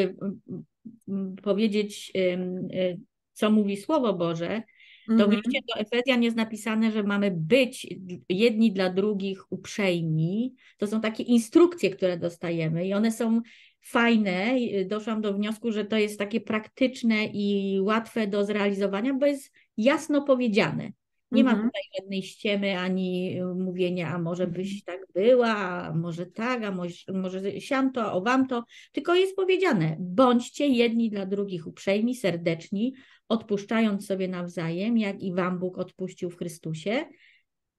y, powiedzieć co mówi Słowo Boże, to mhm. w liście do Efezjan jest napisane, że mamy być jedni dla drugich uprzejmi. To są takie instrukcje, które dostajemy i one są fajne. Doszłam do wniosku, że to jest takie praktyczne i łatwe do zrealizowania, bo jest jasno powiedziane. Nie ma mhm. tutaj żadnej ściemy ani y, mówienia, a może mhm. byś tak była, a może tak, a może, może siam to, o wam to, tylko jest powiedziane, bądźcie jedni dla drugich uprzejmi, serdeczni, odpuszczając sobie nawzajem, jak i wam Bóg odpuścił w Chrystusie.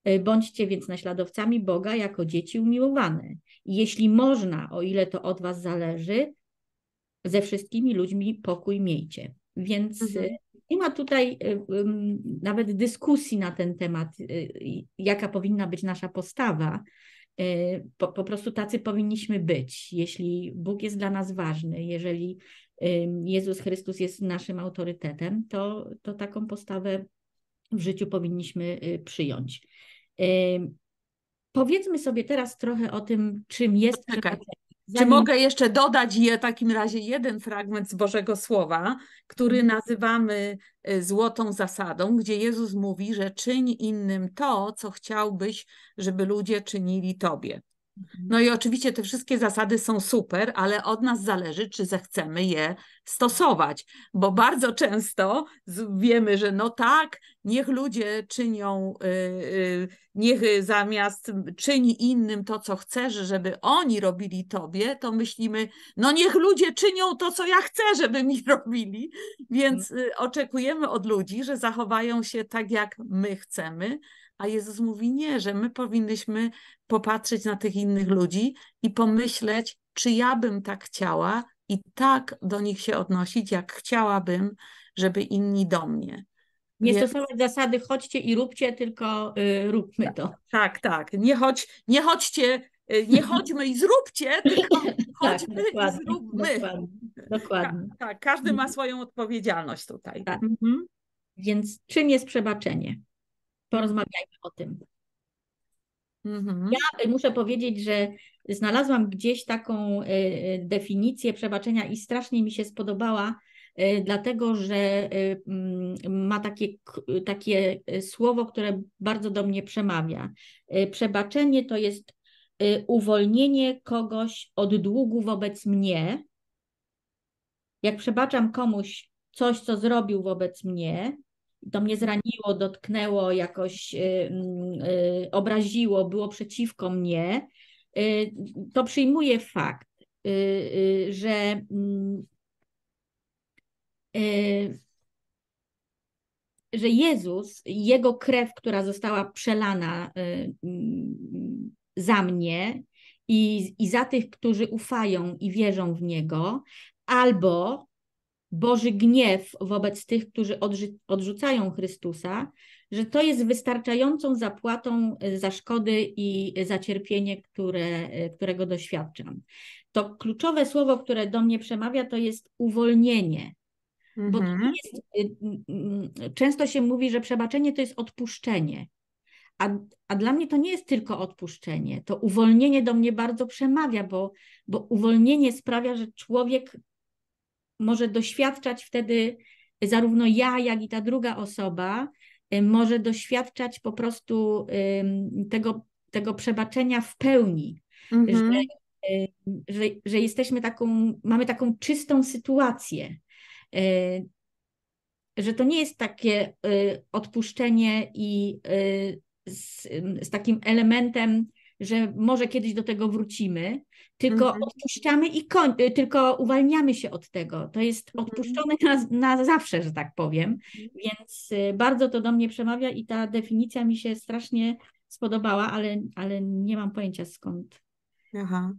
Y, bądźcie więc naśladowcami Boga jako dzieci umiłowane. Jeśli można, o ile to od was zależy, ze wszystkimi ludźmi pokój miejcie. Więc y, mhm nie ma tutaj y, nawet dyskusji na ten temat, y, jaka powinna być nasza postawa. Y, po, po, prostu tacy powinniśmy być. Jeśli Bóg jest dla nas ważny, jeżeli Jezus Chrystus jest naszym autorytetem, to, to taką postawę w życiu powinniśmy przyjąć. Powiedzmy sobie teraz trochę o tym, czym jest. Czekaj, Zanim... Czy mogę jeszcze dodać je, w takim razie jeden fragment z Bożego Słowa, który mhm. nazywamy y, złotą zasadą, gdzie Jezus mówi, że czyń innym to, co chciałbyś, żeby ludzie czynili tobie. Mhm. No i oczywiście te wszystkie zasady są super, ale od nas zależy, czy zechcemy je stosować, bo bardzo często wiemy, że no tak, niech ludzie czynią, y, y, niech zamiast czyni innym to, co chcesz, żeby oni robili tobie, to myślimy, no niech ludzie czynią to, co ja chcę, żeby mi <laughs> robili, więc mhm. y, oczekujemy od ludzi, że zachowają się tak, jak my chcemy, a Jezus mówi nie, że my powinnyśmy popatrzeć na tych innych ludzi i pomyśleć, czy ja bym tak chciała i tak do nich się odnosić, jak chciałabym, żeby inni do mnie. Nie stosować zasady chodźcie i róbcie, tylko y, róbmy tak, to. Tak, tak. Nie, chodź, nie chodźcie, y, nie <laughs> chodźmy i zróbcie, tylko tak, chodźmy tak, i zróbmy. Dokładnie. dokładnie. Tak, tak, każdy ma mhm. swoją odpowiedzialność tutaj. Tak. Mhm. Więc czym jest przebaczenie? Porozmawiajmy o tym. Mhm. Ja y, muszę powiedzieć, że znalazłam gdzieś taką y, y, definicję przebaczenia i strasznie mi się spodobała, dlatego że mm, ma takie, takie słowo, które bardzo do mnie przemawia. Przebaczenie to jest uwolnienie kogoś od długu wobec mnie. Jak przebaczam komuś coś, co zrobił wobec mnie, to mnie zraniło, dotknęło, jakoś y, mm, y, obraziło, było przeciwko mnie, y, to przyjmuję fakt, że mm, że Jezus, jego krew, która została przelana mm, za mnie i, i za tych, którzy ufają i wierzą w niego, albo Boży gniew wobec tych, którzy odrzucają Chrystusa, że to jest wystarczającą zapłatą y, za szkody i za cierpienie, które, y, którego doświadczam. To kluczowe słowo, które do mnie przemawia, to jest uwolnienie. Mhm. Bo to mhm. jest, y, często się mówi, że przebaczenie to jest odpuszczenie. A, a dla mnie to nie jest tylko odpuszczenie. To uwolnienie do mnie bardzo przemawia, bo, bo uwolnienie sprawia, że człowiek może doświadczać wtedy zarówno ja, jak i ta druga osoba, y, może doświadczać po prostu y, tego, tego przebaczenia w pełni, mhm. że, y, że, że jesteśmy taką, mamy taką czystą sytuację że to nie jest takie odpuszczenie i z, z, takim elementem że może kiedyś do tego wrócimy, tylko mhm. odpuszczamy i koń, y, tylko uwalniamy się od tego. To jest mhm. odpuszczone na, na zawsze, że tak powiem. Mhm. Więc y, bardzo to do mnie przemawia i ta definicja mi się strasznie spodobała, ale, ale nie mam pojęcia skąd. Aha.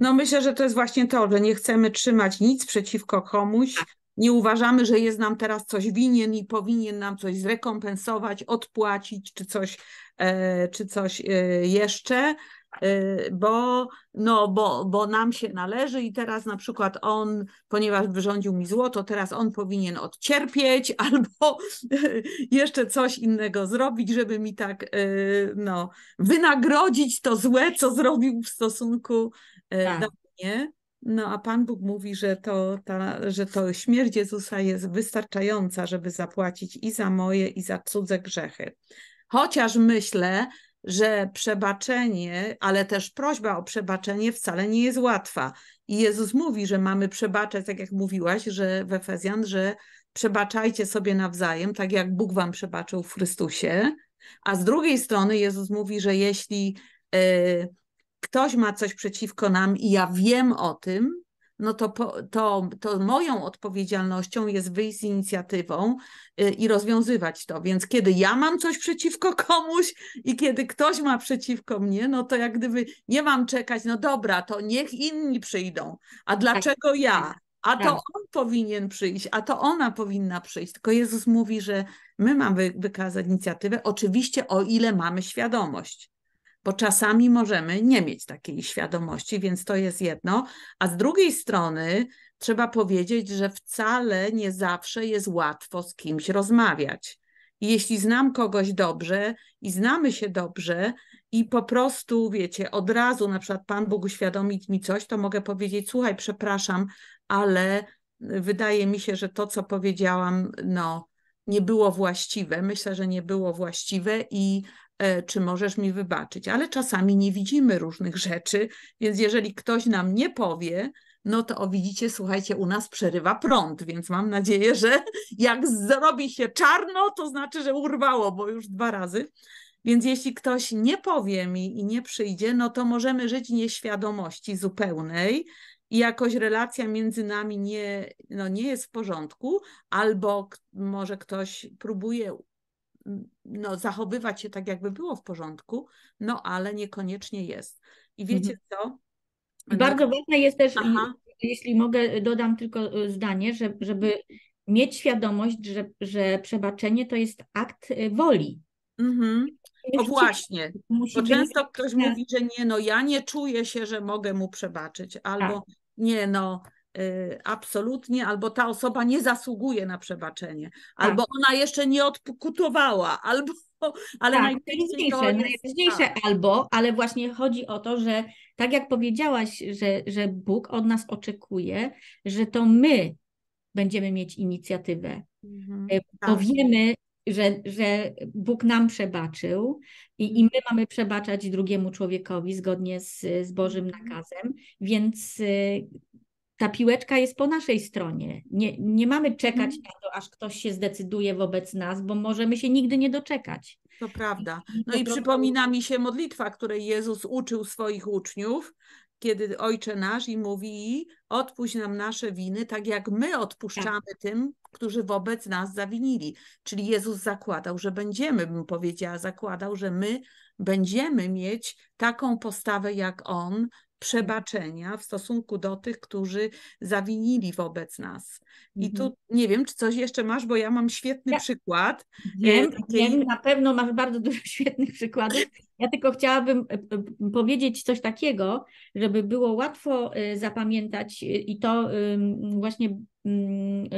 No myślę, że to jest właśnie to, że nie chcemy trzymać nic przeciwko komuś, nie uważamy, że jest nam teraz coś winien i powinien nam coś zrekompensować, odpłacić czy coś, e, czy coś e, jeszcze e, bo, no, bo, bo nam się należy i teraz na przykład on, ponieważ wyrządził mi złoto, teraz on powinien odcierpieć <laughs> albo jeszcze coś innego zrobić, żeby mi tak no, wynagrodzić to złe, co zrobił w stosunku tak. do mnie. No a Pan Bóg mówi, że to, ta, że to śmierć Jezusa jest wystarczająca, żeby zapłacić i za moje, i za cudze grzechy. Chociaż myślę, że przebaczenie, ale też prośba o przebaczenie wcale nie jest łatwa. I Jezus mówi, że mamy przebaczać, tak jak mówiłaś, że w Efezjan, że przebaczajcie sobie nawzajem, tak jak Bóg wam przebaczył w Chrystusie. A z drugiej strony Jezus mówi, że jeśli. Yy, ktoś ma coś przeciwko nam i ja wiem o tym, no to, to, to moją odpowiedzialnością jest wyjść z inicjatywą y, i rozwiązywać to. Więc kiedy ja mam coś przeciwko <laughs> komuś i kiedy ktoś ma przeciwko mnie, no to jak gdyby nie mam czekać, no dobra, to niech inni przyjdą. A tak. dlaczego ja? A to tak. on powinien przyjść, a to ona powinna przyjść. Tylko Jezus mówi, że my mamy wykazać inicjatywę, oczywiście o ile mamy świadomość bo czasami możemy nie mieć takiej świadomości, więc to jest jedno. A z drugiej strony trzeba powiedzieć, że wcale nie zawsze jest łatwo z kimś rozmawiać. I jeśli znam kogoś dobrze i znamy się dobrze i po prostu, wiecie, od razu na przykład Pan Bóg uświadomić mi coś, to mogę powiedzieć: Słuchaj, przepraszam, ale y, wydaje mi się, że to, co powiedziałam, no, nie było właściwe. Myślę, że nie było właściwe i E, czy możesz mi wybaczyć. Ale czasami nie widzimy różnych rzeczy, więc jeżeli ktoś nam nie powie, no to o widzicie, słuchajcie, u nas przerywa prąd, więc mam nadzieję, że <laughs> jak zrobi się czarno, to znaczy, że urwało, bo już dwa razy. Więc jeśli ktoś nie powie mi i nie przyjdzie, no to możemy żyć nieświadomości zupełnej i jakoś relacja między nami nie, no nie jest w porządku, albo może ktoś próbuje no, zachowywać się tak, jakby było w porządku, no ale niekoniecznie jest. I wiecie mhm. co? No, Bardzo ważne jest też, aha. jeśli mogę, dodam tylko e, zdanie, że, żeby mieć świadomość, że, że przebaczenie to jest akt e, woli. Mhm. O właśnie, bo często ktoś tak. mówi, że nie, no ja nie czuję się, że mogę mu przebaczyć, albo tak. nie, no Y, absolutnie, albo ta osoba nie zasługuje na przebaczenie, tak. albo ona jeszcze nie odpokutowała, <laughs> albo ale tak, najważniejsze, to jest... najważniejsze tak. albo, ale właśnie chodzi o to, że tak jak powiedziałaś, że, że Bóg od nas oczekuje, że to my będziemy mieć inicjatywę. Mhm, y, tak. Powiemy, że, że Bóg nam przebaczył i, i my mamy przebaczać drugiemu człowiekowi zgodnie z, z Bożym mhm. nakazem, więc y, ta piłeczka jest po naszej stronie. Nie, nie mamy mhm. czekać na to, aż ktoś się zdecyduje wobec nas, bo możemy się nigdy nie doczekać. To prawda. No i przypomina mi się modlitwa, której Jezus uczył swoich uczniów, kiedy Ojcze nasz i mówi: Odpuść nam nasze winy, tak jak my odpuszczamy tak. tym, którzy wobec nas zawinili. Czyli Jezus zakładał, że będziemy, bym powiedziała, zakładał, że my będziemy mieć taką postawę jak On przebaczenia w stosunku do tych, którzy zawinili wobec nas. I tu mhm. nie wiem, czy coś jeszcze masz, bo ja mam świetny ja przykład. E, wiem, wiem, na pewno masz bardzo dużo <laughs> świetnych przykładów. Ja tylko chciałabym e, e, powiedzieć coś takiego, żeby było łatwo zapamiętać i to właśnie mm,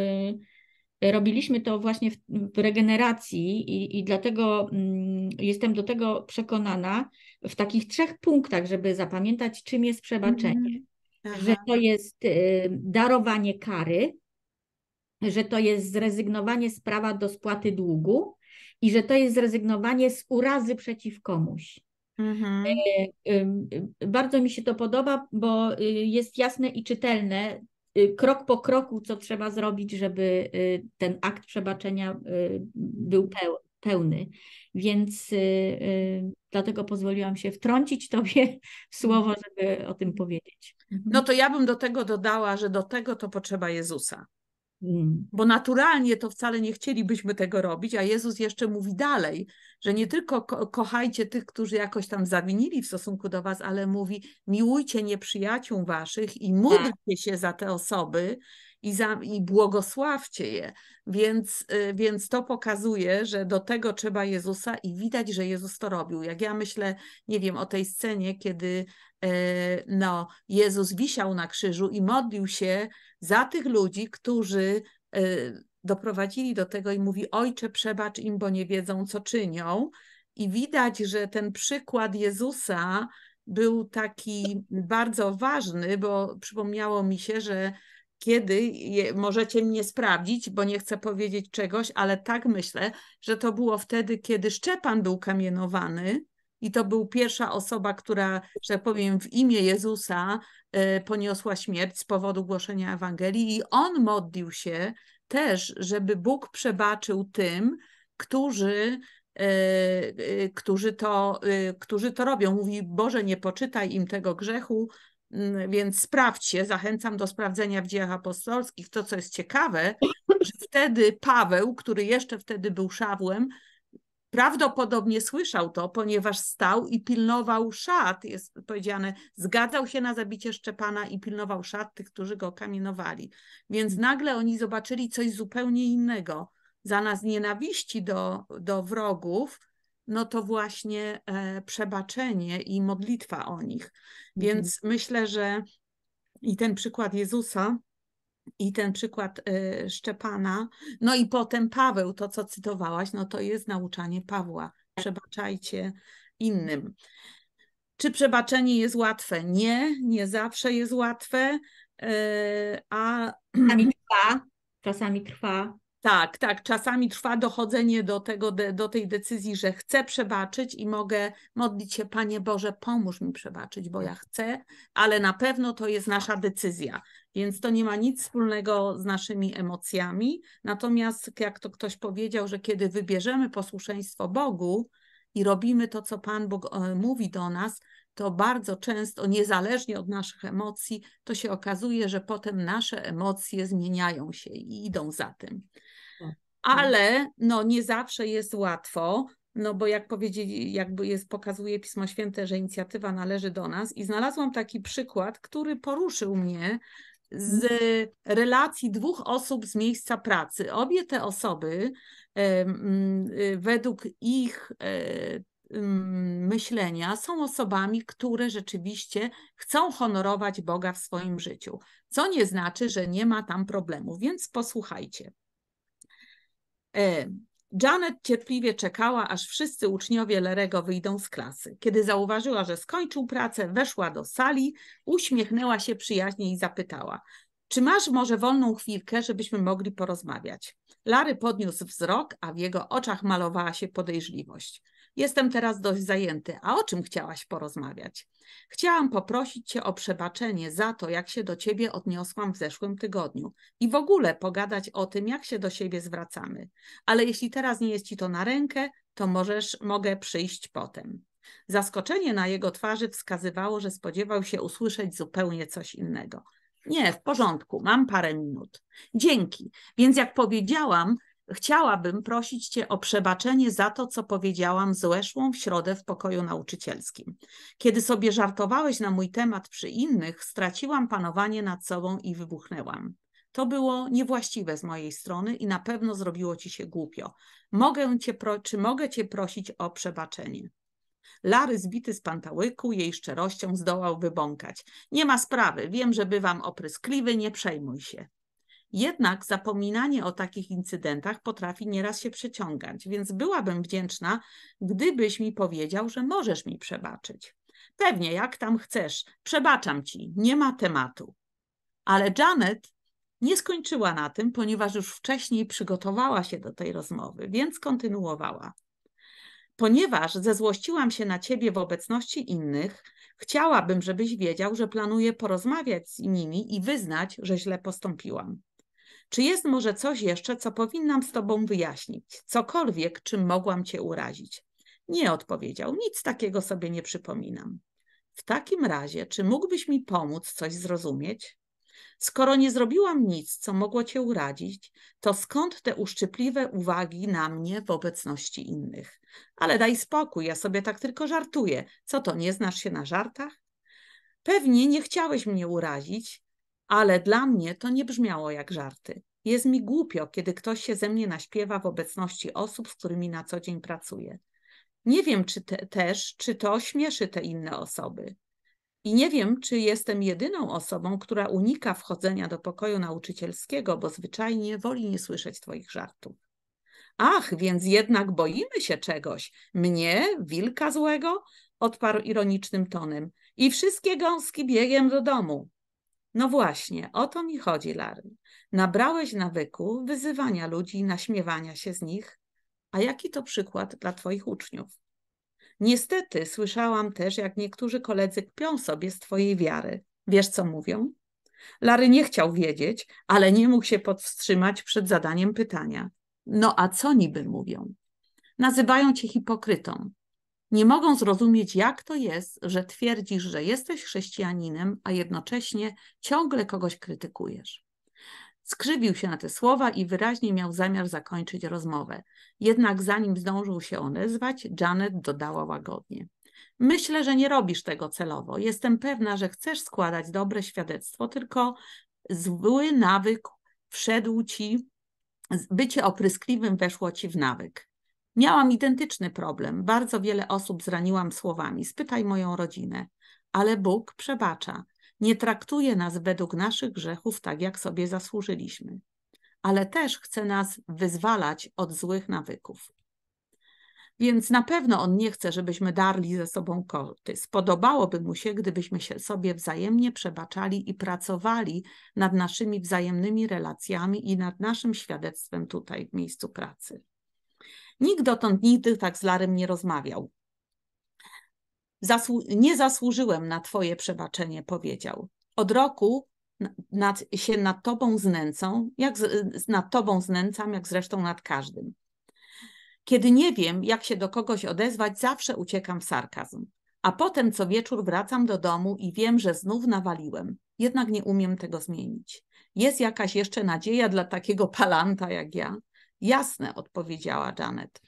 Robiliśmy to właśnie w, w regeneracji i, i dlatego mm, jestem do tego przekonana w takich trzech punktach, żeby zapamiętać, czym jest przebaczenie. Mhm. Że to jest y, darowanie kary, że to jest zrezygnowanie z prawa do spłaty długu i że to jest zrezygnowanie z urazy przeciw komuś. Mhm. Y, y, y, bardzo mi się to podoba, bo jest jasne i czytelne, Y, krok po kroku, co trzeba zrobić, żeby y, ten akt przebaczenia y, był pełny. Więc dlatego pozwoliłam się wtrącić Tobie w słowo, żeby o tym powiedzieć. No to ja bym do tego dodała, że do tego to potrzeba Jezusa. Mm. bo naturalnie to wcale nie chcielibyśmy tego robić, a Jezus jeszcze mówi dalej, że nie tylko ko kochajcie tych, którzy jakoś tam zawinili w stosunku do was, ale mówi miłujcie nieprzyjaciół waszych i módlcie tak. się za te osoby, i, za, i błogosławcie je. Więc, y, więc to pokazuje, że do tego trzeba Jezusa i widać, że Jezus to robił. Jak ja myślę, nie wiem, o tej scenie, kiedy e, no, Jezus wisiał na krzyżu i modlił się za tych ludzi, którzy e, doprowadzili do tego i mówi: Ojcze, przebacz im, bo nie wiedzą, co czynią. I widać, że ten przykład Jezusa był taki bardzo ważny, bo przypomniało mi się, że kiedy je, możecie mnie sprawdzić, bo nie chcę powiedzieć czegoś, ale tak myślę, że to było wtedy, kiedy Szczepan był kamienowany i to był pierwsza osoba, która, że powiem, w imię Jezusa y, poniosła śmierć z powodu głoszenia Ewangelii i on modlił się też, żeby Bóg przebaczył tym, którzy e, e, którzy to, którzy to robią. Mówi, Boże, nie poczytaj im tego grzechu, Mm, więc sprawdźcie, zachęcam do sprawdzenia w dziejach apostolskich. To, co jest ciekawe, że wtedy Paweł, który jeszcze wtedy był szawłem, prawdopodobnie słyszał to, ponieważ stał i pilnował szat. Jest powiedziane, zgadzał się na zabicie Szczepana i pilnował szat tych, którzy go kamienowali. Więc nagle oni zobaczyli coś zupełnie innego. Zamiast nienawiści do, do wrogów, no to właśnie e, przebaczenie i modlitwa o nich. Mhm. Więc myślę, że i ten przykład Jezusa, i ten przykład e, Szczepana, no i potem Paweł, to co cytowałaś, no to jest nauczanie Pawła. Przebaczajcie innym. Czy przebaczenie jest łatwe? Nie, nie zawsze jest łatwe. E, a czasami trwa, czasami trwa tak, tak. Czasami trwa dochodzenie do, tego, do tej decyzji, że chcę przebaczyć i mogę modlić się, Panie Boże, pomóż mi przebaczyć, bo ja chcę, ale na pewno to jest nasza decyzja. Więc to nie ma nic wspólnego z naszymi emocjami. Natomiast, jak to ktoś powiedział, że kiedy wybierzemy posłuszeństwo Bogu i robimy to, co Pan Bóg e, mówi do nas, to bardzo często, niezależnie od naszych emocji, to się okazuje, że potem nasze emocje zmieniają się i idą za tym. Mhm. ale no, nie zawsze jest łatwo. No bo jak powiedzieli, jakby jest, pokazuje Pismo Święte, że inicjatywa należy do nas i znalazłam taki przykład, który poruszył mnie z mhm. relacji dwóch osób z miejsca pracy. Obie te osoby y, według ich e, myślenia są osobami, które rzeczywiście chcą honorować Boga w swoim życiu, co nie znaczy, że nie ma tam problemu, więc posłuchajcie. E, Janet cierpliwie czekała, aż wszyscy uczniowie Lerego wyjdą z klasy. Kiedy zauważyła, że skończył pracę, weszła do sali, uśmiechnęła się przyjaźnie i zapytała: Czy masz może wolną chwilkę, żebyśmy mogli porozmawiać? Lary podniósł wzrok, a w jego oczach malowała się podejrzliwość. Jestem teraz dość zajęty. A o czym chciałaś porozmawiać? Chciałam poprosić Cię o przebaczenie za to, jak się do Ciebie odniosłam w zeszłym tygodniu i w ogóle pogadać o tym, jak się do siebie zwracamy. Ale jeśli teraz nie jest Ci to na rękę, to możesz, mogę przyjść potem. Zaskoczenie na jego twarzy wskazywało, że spodziewał się usłyszeć zupełnie coś innego. Nie, w porządku, mam parę minut. Dzięki. Więc jak powiedziałam, chciałabym prosić Cię o przebaczenie za to, co powiedziałam złeszłą w środę w pokoju nauczycielskim. Kiedy sobie żartowałeś na mój temat przy innych, straciłam panowanie nad sobą i wybuchnęłam. To było niewłaściwe z mojej strony i na pewno zrobiło Ci się głupio. Mogę cię czy mogę Cię prosić o przebaczenie? Lary zbity z pantałyku jej szczerością zdołał wybąkać. Nie ma sprawy, wiem, że bywam opryskliwy, nie przejmuj się. Jednak zapominanie o takich incydentach potrafi nieraz się przeciągać, więc byłabym wdzięczna, gdybyś mi powiedział, że możesz mi przebaczyć. Pewnie, jak tam chcesz, przebaczam ci, nie ma tematu. Ale Janet nie skończyła na tym, ponieważ już wcześniej przygotowała się do tej rozmowy, więc kontynuowała. Ponieważ zezłościłam się na ciebie w obecności innych, chciałabym, żebyś wiedział, że planuję porozmawiać z nimi i wyznać, że źle postąpiłam. Czy jest może coś jeszcze, co powinnam z Tobą wyjaśnić? Cokolwiek, czym mogłam Cię urazić? Nie odpowiedział, nic takiego sobie nie przypominam. W takim razie, czy mógłbyś mi pomóc coś zrozumieć? Skoro nie zrobiłam nic, co mogło cię urazić, to skąd te uszczypliwe uwagi na mnie w obecności innych? Ale daj spokój, ja sobie tak tylko żartuję. Co to, nie znasz się na żartach? Pewnie nie chciałeś mnie urazić ale dla mnie to nie brzmiało jak żarty. Jest mi głupio, kiedy ktoś się ze mnie naśpiewa w obecności osób, z którymi na co dzień pracuję. Nie wiem czy te, też, czy to śmieszy te inne osoby. I nie wiem, czy jestem jedyną osobą, która unika wchodzenia do pokoju nauczycielskiego, bo zwyczajnie woli nie słyszeć Twoich żartów. Ach, więc jednak boimy się czegoś. Mnie, wilka złego? Odparł ironicznym tonem. I wszystkie gąski biegiem do domu. No właśnie, o to mi chodzi, Larry. Nabrałeś nawyku wyzywania ludzi i naśmiewania się z nich, a jaki to przykład dla Twoich uczniów? Niestety słyszałam też, jak niektórzy koledzy kpią sobie z Twojej wiary. Wiesz, co mówią? Larry nie chciał wiedzieć, ale nie mógł się powstrzymać przed zadaniem pytania. No a co niby mówią? Nazywają cię hipokrytą. Nie mogą zrozumieć, jak to jest, że twierdzisz, że jesteś chrześcijaninem, a jednocześnie ciągle kogoś krytykujesz. Skrzywił się na te słowa i wyraźnie miał zamiar zakończyć rozmowę. Jednak zanim zdążył się odezwać, Janet dodała łagodnie. Myślę, że nie robisz tego celowo. Jestem pewna, że chcesz składać dobre świadectwo, tylko zły nawyk wszedł ci, bycie opryskliwym weszło ci w nawyk. Miałam identyczny problem. Bardzo wiele osób zraniłam słowami: spytaj moją rodzinę. Ale Bóg przebacza. Nie traktuje nas według naszych grzechów tak, jak sobie zasłużyliśmy. Ale też chce nas wyzwalać od złych nawyków. Więc na pewno on nie chce, żebyśmy darli ze sobą korty. Spodobałoby mu się, gdybyśmy się sobie wzajemnie przebaczali i pracowali nad naszymi wzajemnymi relacjami i nad naszym świadectwem tutaj w miejscu pracy. Nikt dotąd nigdy tak z Larym nie rozmawiał. Zasłu nie zasłużyłem na twoje przebaczenie, powiedział. Od roku nad, się nad tobą znęcą, jak nad tobą znęcam, jak zresztą nad każdym. Kiedy nie wiem, jak się do kogoś odezwać, zawsze uciekam w sarkazm. A potem co wieczór wracam do domu i wiem, że znów nawaliłem. Jednak nie umiem tego zmienić. Jest jakaś jeszcze nadzieja dla takiego palanta jak ja? Jasne, odpowiedziała Janet.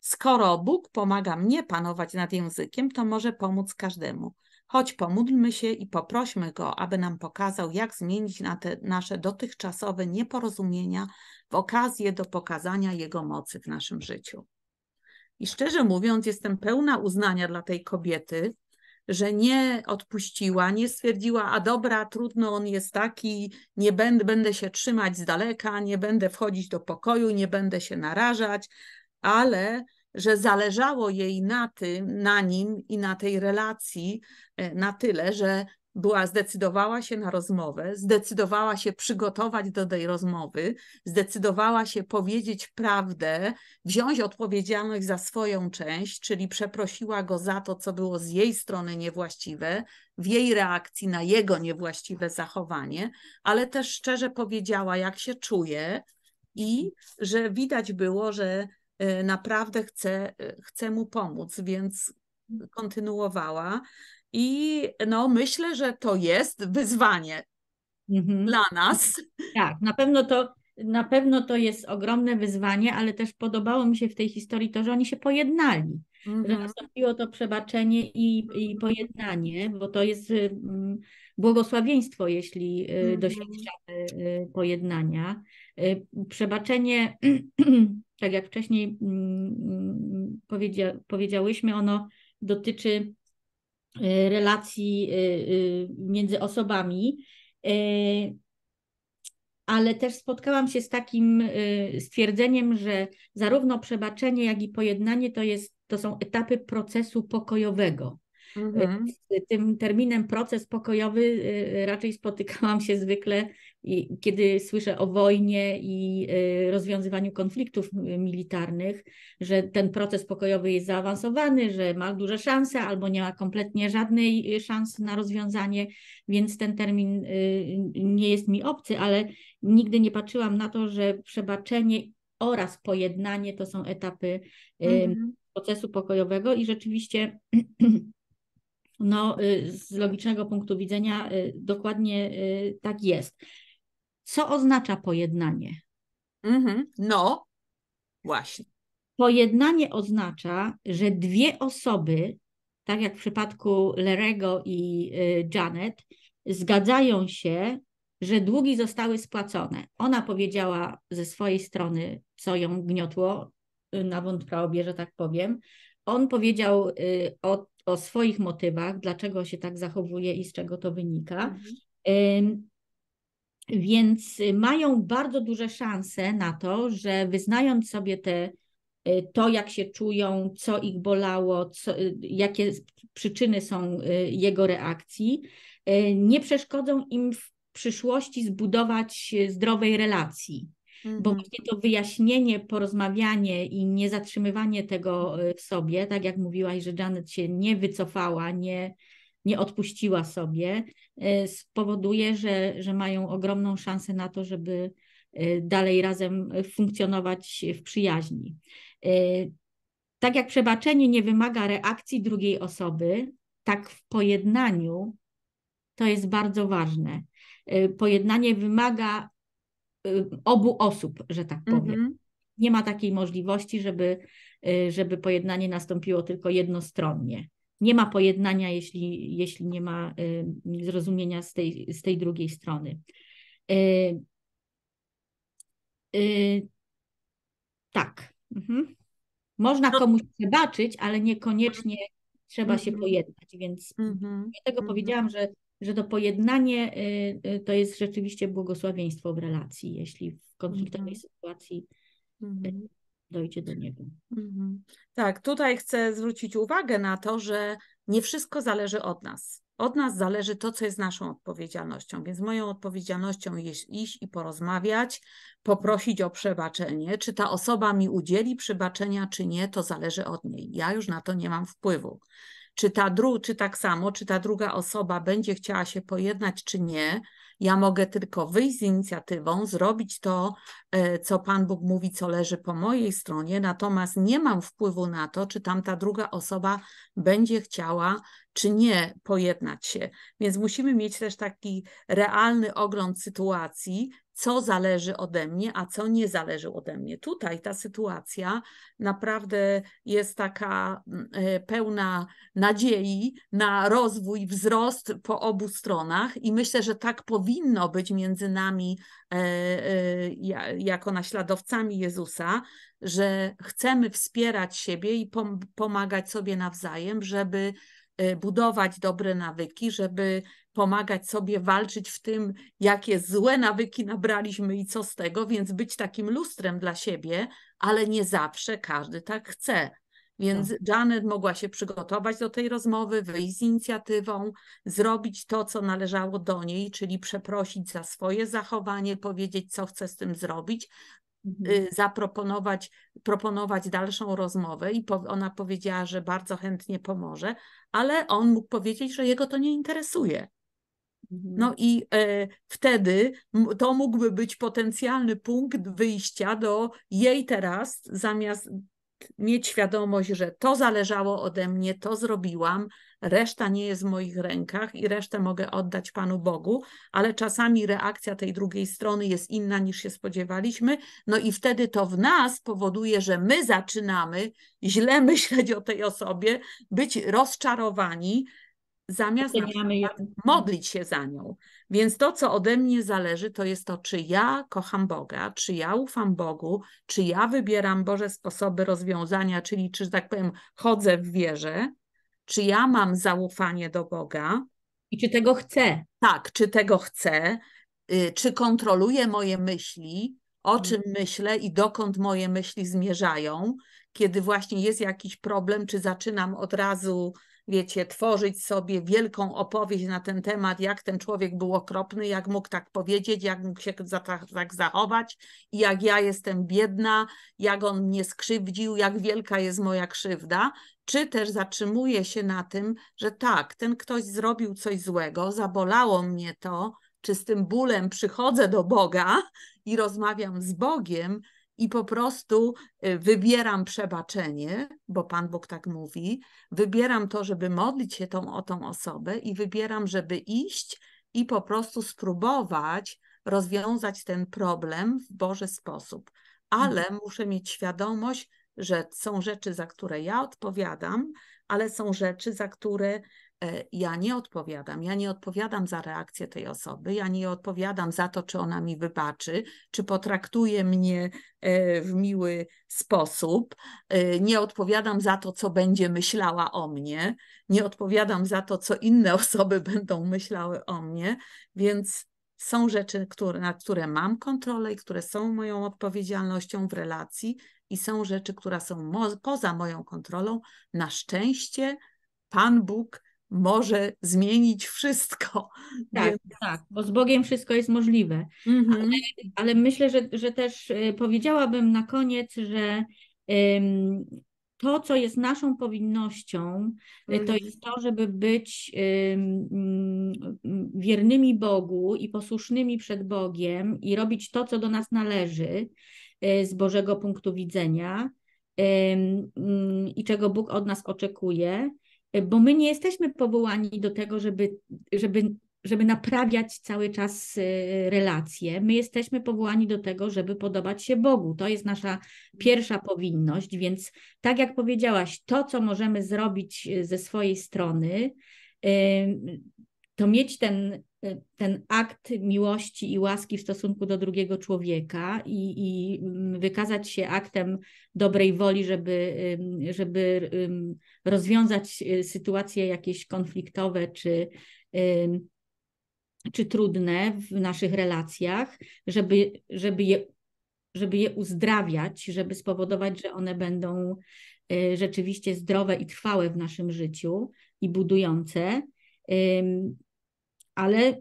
Skoro Bóg pomaga mnie panować nad językiem, to może pomóc każdemu. Choć pomódlmy się i poprośmy Go, aby nam pokazał, jak zmienić na te nasze dotychczasowe nieporozumienia w okazję do pokazania Jego mocy w naszym życiu. I szczerze mówiąc, jestem pełna uznania dla tej kobiety, że nie odpuściła, nie stwierdziła, a dobra, trudno, on jest taki, nie będę, będę się trzymać z daleka, nie będę wchodzić do pokoju, nie będę się narażać, ale że zależało jej na tym, na nim i na tej relacji e, na tyle, że była, zdecydowała się na rozmowę, zdecydowała się przygotować do tej rozmowy, zdecydowała się powiedzieć prawdę, wziąć odpowiedzialność za swoją część, czyli przeprosiła go za to, co było z jej strony niewłaściwe, w jej reakcji na jego niewłaściwe zachowanie, ale też szczerze powiedziała, jak się czuje i że widać było, że e, naprawdę chce, e, chce mu pomóc, więc kontynuowała. I no, myślę, że to jest wyzwanie mhm. dla nas. Tak, na pewno to. Na pewno to jest ogromne wyzwanie, ale też podobało mi się w tej historii to, że oni się pojednali, mhm. że nastąpiło to przebaczenie i, i pojednanie, bo to jest y, mm, błogosławieństwo, jeśli y, mhm. doświadczamy y, pojednania. Przebaczenie, <clears throat> tak jak wcześniej mm, mm, powiedzia, powiedziałyśmy, ono dotyczy Y, relacji y, y, między osobami. Ale też spotkałam się z takim stwierdzeniem, że zarówno przebaczenie, jak i pojednanie to, jest, to są etapy procesu pokojowego. Mhm. Z tym terminem proces pokojowy raczej spotykałam się zwykle i kiedy słyszę o wojnie i y, rozwiązywaniu konfliktów y, militarnych, że ten proces pokojowy jest zaawansowany, że ma duże szanse albo nie ma kompletnie żadnej y, szansy na rozwiązanie, więc ten termin nie jest mi obcy, ale nigdy nie patrzyłam na to, że przebaczenie oraz pojednanie to są etapy mhm. procesu pokojowego i rzeczywiście. <clears throat> No, z logicznego punktu widzenia dokładnie tak jest. Co oznacza pojednanie? Mm-hmm. No, właśnie. Pojednanie oznacza, że dwie osoby, tak jak w przypadku Lerego i y, Janet, zgadzają się, że długi zostały spłacone. Ona powiedziała ze swojej strony, co ją gniotło y, na wątrobie, że tak powiem. On powiedział y, o, o swoich motywach, dlaczego się tak zachowuje i z czego to wynika. Mhm. Więc y, mają bardzo duże szanse na to, że wyznając sobie te, y, to, jak się czują, co ich bolało, co, y, jakie przyczyny są jego reakcji, nie przeszkodzą im w przyszłości zbudować zdrowej relacji. Bo mhm. właśnie to wyjaśnienie, porozmawianie i nie zatrzymywanie tego w sobie, tak jak mówiłaś, że Janet się nie wycofała, nie, nie odpuściła sobie, y, spowoduje, że, że mają ogromną szansę na to, żeby y, dalej razem funkcjonować w przyjaźni. Y, tak jak przebaczenie nie wymaga reakcji drugiej osoby, tak w pojednaniu to jest bardzo ważne. Pojednanie wymaga obu osób, że tak powiem. Mm -hmm. Nie ma takiej możliwości, żeby, żeby pojednanie nastąpiło tylko jednostronnie nie ma pojednania, jeśli, jeśli nie ma y, zrozumienia z tej, z tej drugiej strony. Y, y, tak. Mhm. Można no. komuś przebaczyć, ale niekoniecznie trzeba się mhm. pojednać, więc dlatego mhm. powiedziałam, że, że to pojednanie to jest rzeczywiście błogosławieństwo w relacji, jeśli w konfliktowej sytuacji dojdzie do niego. Mhm. Tak, tutaj chcę zwrócić uwagę na to, że nie wszystko zależy od nas. Od nas zależy to, co jest naszą odpowiedzialnością. Więc moją odpowiedzialnością jest iść i porozmawiać, poprosić o przebaczenie. Czy ta osoba mi udzieli przebaczenia, czy nie, to zależy od niej. Ja już na to nie mam wpływu czy, ta dru- czy tak samo, czy ta druga osoba będzie chciała się pojednać, czy nie. Ja mogę tylko wyjść z inicjatywą, zrobić to, e, co Pan Bóg mówi, co leży po mojej stronie, natomiast nie mam wpływu na to, czy tamta druga osoba będzie chciała czy nie pojednać się. Więc musimy mieć też taki realny ogląd sytuacji, co zależy ode mnie, a co nie zależy ode mnie. Tutaj ta sytuacja naprawdę jest taka mm, e, pełna nadziei na rozwój, wzrost po obu stronach i myślę, że tak powinno być między nami e, e, jako naśladowcami Jezusa, że chcemy wspierać siebie i pomagać sobie nawzajem, żeby Y, budować dobre nawyki, żeby pomagać sobie walczyć w tym, jakie złe nawyki nabraliśmy i co z tego, więc być takim lustrem dla siebie, ale nie zawsze każdy tak chce. Więc tak. Janet mogła się przygotować do tej rozmowy, wyjść z inicjatywą, zrobić to, co należało do niej, czyli przeprosić za swoje zachowanie, powiedzieć, co chce z tym zrobić, Mhm. Y, zaproponować, proponować dalszą rozmowę i po, ona powiedziała, że bardzo chętnie pomoże, ale on mógł powiedzieć, że jego to nie interesuje. Mhm. No i e, wtedy to mógłby być potencjalny punkt wyjścia do jej teraz, zamiast mieć świadomość, że to zależało ode mnie, to zrobiłam, reszta nie jest w moich rękach i resztę mogę oddać Panu Bogu, ale czasami reakcja tej drugiej strony jest inna niż się spodziewaliśmy, no i wtedy to w nas powoduje, że my zaczynamy źle <laughs> myśleć o tej osobie, być rozczarowani, zamiast modlić się za nią. Więc to, co ode mnie zależy, to jest to, czy ja kocham Boga, czy ja ufam Bogu, czy ja wybieram Boże sposoby rozwiązania, czyli czy, że tak powiem, chodzę w wierze, czy ja mam zaufanie do Boga. I czy tego chcę? Tak, czy tego chcę, y, czy kontroluję moje myśli, o mhm. czym myślę i dokąd moje myśli zmierzają, kiedy właśnie jest jakiś problem, czy zaczynam od razu, wiecie, tworzyć sobie wielką opowieść na ten temat, jak ten człowiek był okropny, jak mógł tak powiedzieć, jak mógł się za, tak zachować, i jak ja jestem biedna, jak on mnie skrzywdził, jak wielka jest moja krzywda, czy też zatrzymuje się na tym, że tak, ten ktoś zrobił coś złego, zabolało mnie to, czy z tym bólem przychodzę do Boga i rozmawiam z Bogiem i po prostu y, wybieram przebaczenie, bo Pan Bóg tak mówi, wybieram to, żeby modlić się tą o tą osobę i wybieram, żeby iść i po prostu spróbować rozwiązać ten problem w Boży sposób. Ale mhm. muszę mieć świadomość, że są rzeczy, za które ja odpowiadam, ale są rzeczy, za które e, ja nie odpowiadam. Ja nie odpowiadam za reakcję tej osoby, ja nie odpowiadam za to, czy ona mi wybaczy, czy potraktuje mnie e, w miły sposób. E, nie odpowiadam za to, co będzie myślała o mnie, nie odpowiadam za to, co inne <laughs> osoby będą myślały o mnie, więc są rzeczy, które, na które mam kontrolę i które są moją odpowiedzialnością w relacji, i są rzeczy, które są mo poza moją kontrolą. Na szczęście Pan Bóg może zmienić wszystko. <laughs> Tak, Więc... tak, bo z Bogiem wszystko jest możliwe. Mhm. ale, ale, myślę, że, że też e, powiedziałabym na koniec, że ym, to, co jest naszą powinnością, e, to mhm. jest to, żeby być wiernymi Bogu i posłusznymi przed Bogiem i robić to, co do nas należy. Y, z Bożego punktu widzenia y, mm, i czego Bóg od nas oczekuje, y, bo my nie jesteśmy powołani do tego, żeby, żeby, żeby naprawiać cały czas relacje. My jesteśmy powołani do tego, żeby podobać się Bogu. To jest nasza pierwsza powinność, więc tak jak powiedziałaś, to, co możemy zrobić ze swojej strony, to mieć ten Y, ten akt miłości i łaski w stosunku do drugiego człowieka i, i mm, wykazać się aktem dobrej woli, żeby, żeby rozwiązać y, sytuacje jakieś konfliktowe czy, czy trudne w naszych relacjach, żeby, żeby, je, żeby je uzdrawiać, żeby spowodować, że one będą y, rzeczywiście zdrowe i trwałe w naszym życiu i budujące ale,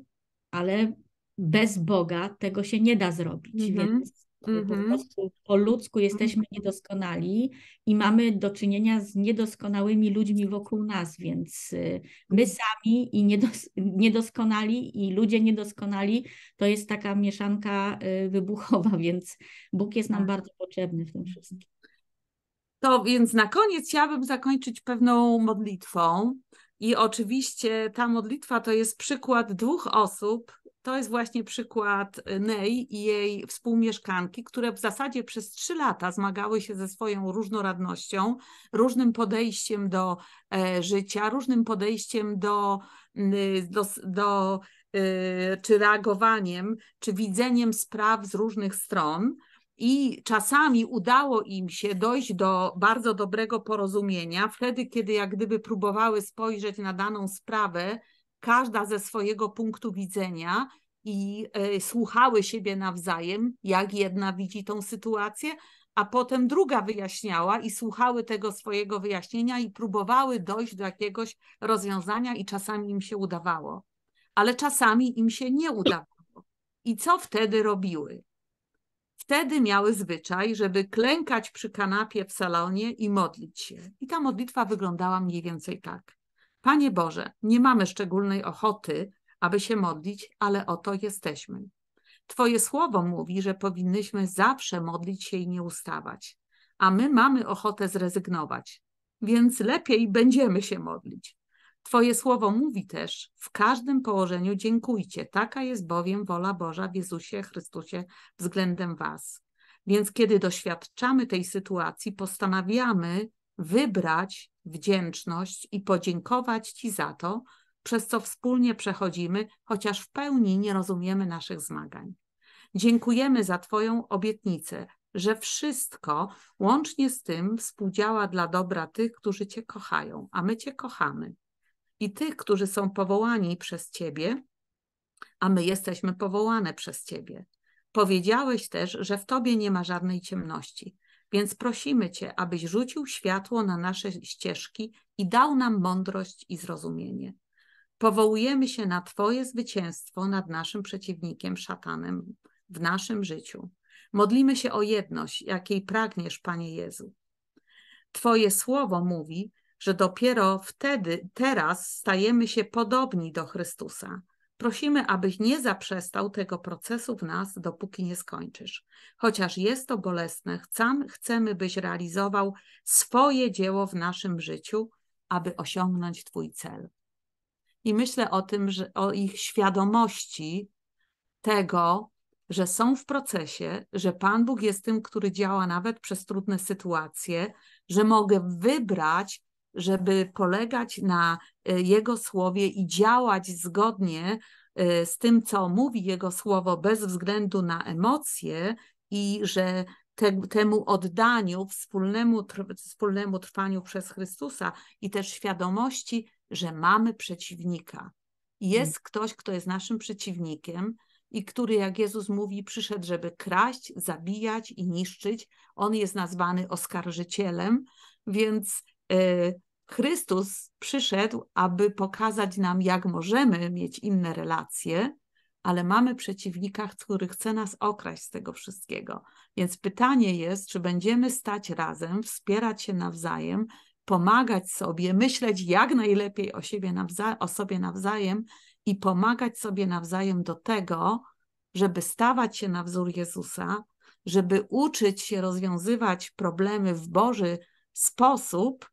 ale bez Boga tego się nie da zrobić. Mhm. Więc po mhm. prostu po ludzku mhm. jesteśmy niedoskonali i mamy do czynienia z niedoskonałymi ludźmi wokół nas, więc y, my sami i niedos niedoskonali i ludzie niedoskonali to jest taka mieszanka y, wybuchowa, <laughs> więc Bóg jest nam tak. bardzo potrzebny w tym wszystkim. To więc na koniec chciałabym zakończyć pewną modlitwą. I oczywiście ta modlitwa to jest przykład dwóch osób. To jest właśnie przykład Ney i jej współmieszkanki, które w zasadzie przez trzy lata zmagały się ze swoją różnorodnością, różnym podejściem do e, życia, różnym podejściem do, do, do e, czy reagowaniem, czy widzeniem spraw z różnych stron i czasami udało im się dojść do bardzo dobrego porozumienia, wtedy, kiedy jak gdyby próbowały spojrzeć na daną sprawę, każda ze swojego punktu widzenia i y, słuchały siebie nawzajem, jak jedna widzi tą sytuację, a potem druga wyjaśniała i słuchały tego swojego wyjaśnienia i próbowały dojść do jakiegoś rozwiązania, i czasami im się udawało, ale czasami im się nie udawało. I co wtedy robiły? Wtedy miały zwyczaj, żeby klękać przy kanapie w salonie i modlić się. I ta modlitwa wyglądała mniej więcej tak. Panie Boże, nie mamy szczególnej ochoty, aby się modlić, ale oto jesteśmy. Twoje słowo mówi, że powinnyśmy zawsze modlić się i nie ustawać, a my mamy ochotę zrezygnować, więc lepiej będziemy się modlić. Twoje słowo mówi też: w każdym położeniu dziękujcie. Taka jest bowiem wola Boża w Jezusie Chrystusie względem Was. Więc kiedy doświadczamy tej sytuacji, postanawiamy wybrać wdzięczność i podziękować Ci za to, przez co wspólnie przechodzimy, chociaż w pełni nie rozumiemy naszych zmagań. Dziękujemy za Twoją obietnicę, że wszystko, łącznie z tym, współdziała dla dobra tych, którzy Cię kochają, a my Cię kochamy i tych, którzy są powołani przez Ciebie, a my jesteśmy powołane przez Ciebie. Powiedziałeś też, że w Tobie nie ma żadnej ciemności, więc prosimy Cię, abyś rzucił światło na nasze ścieżki i dał nam mądrość i zrozumienie. Powołujemy się na Twoje zwycięstwo nad naszym przeciwnikiem, szatanem, w naszym życiu. Modlimy się o jedność, jakiej pragniesz, Panie Jezu. Twoje słowo mówi, że dopiero wtedy, teraz stajemy się podobni do Chrystusa. Prosimy, abyś nie zaprzestał tego procesu w nas, dopóki nie skończysz. Chociaż jest to bolesne, sam chcemy, byś realizował swoje dzieło w naszym życiu, aby osiągnąć Twój cel. I myślę o tym, że o ich świadomości tego, że są w procesie, że Pan Bóg jest tym, który działa nawet przez trudne sytuacje, że mogę wybrać żeby polegać na e, Jego słowie i działać zgodnie e, z tym, co mówi Jego słowo, bez względu na emocje, i że te, temu oddaniu, wspólnemu, tr, wspólnemu trwaniu przez Chrystusa i też świadomości, że mamy przeciwnika. Jest hmm. ktoś, kto jest naszym przeciwnikiem i który, jak Jezus mówi, przyszedł, żeby kraść, zabijać i niszczyć. On jest nazwany oskarżycielem, więc Y, Chrystus przyszedł, aby pokazać nam, jak możemy mieć inne relacje, ale mamy przeciwnika, który chce nas okraść z tego wszystkiego. Więc pytanie jest, czy będziemy stać razem, wspierać się nawzajem, pomagać sobie, myśleć jak najlepiej o, siebie o sobie nawzajem i pomagać sobie nawzajem do tego, żeby stawać się na wzór Jezusa, żeby uczyć się rozwiązywać problemy w Boży sposób,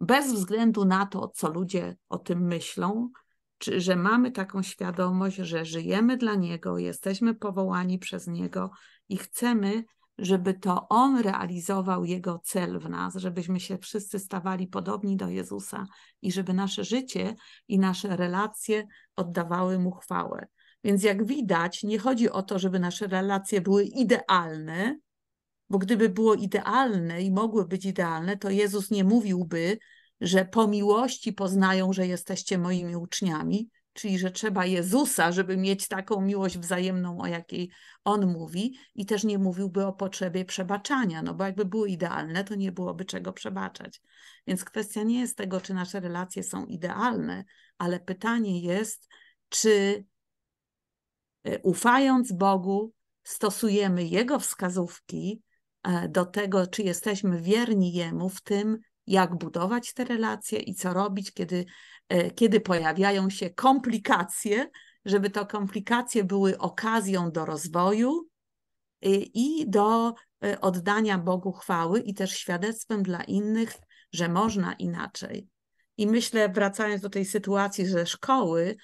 bez względu na to, co ludzie o tym myślą, czy, że mamy taką świadomość, że żyjemy dla Niego, jesteśmy powołani przez Niego i chcemy, żeby to On realizował Jego cel w nas, żebyśmy się wszyscy stawali podobni do Jezusa i żeby nasze życie i nasze relacje oddawały Mu chwałę. Więc jak widać, nie chodzi o to, żeby nasze relacje były idealne, bo gdyby było idealne i mogły być idealne, to Jezus nie mówiłby, że po miłości poznają, że jesteście moimi uczniami, czyli że trzeba Jezusa, żeby mieć taką miłość wzajemną, o jakiej On mówi, i też nie mówiłby o potrzebie przebaczania, no bo jakby było idealne, to nie byłoby czego przebaczać. Więc kwestia nie jest tego, czy nasze relacje są idealne, ale pytanie jest, czy e, ufając Bogu, stosujemy Jego wskazówki E, do tego, czy jesteśmy wierni Jemu w tym, jak budować te relacje i co robić, kiedy, e, kiedy pojawiają się komplikacje, żeby to komplikacje były okazją do rozwoju e, i do oddania Bogu chwały i też świadectwem dla innych, że można inaczej. I myślę, wracając do tej sytuacji ze szkoły,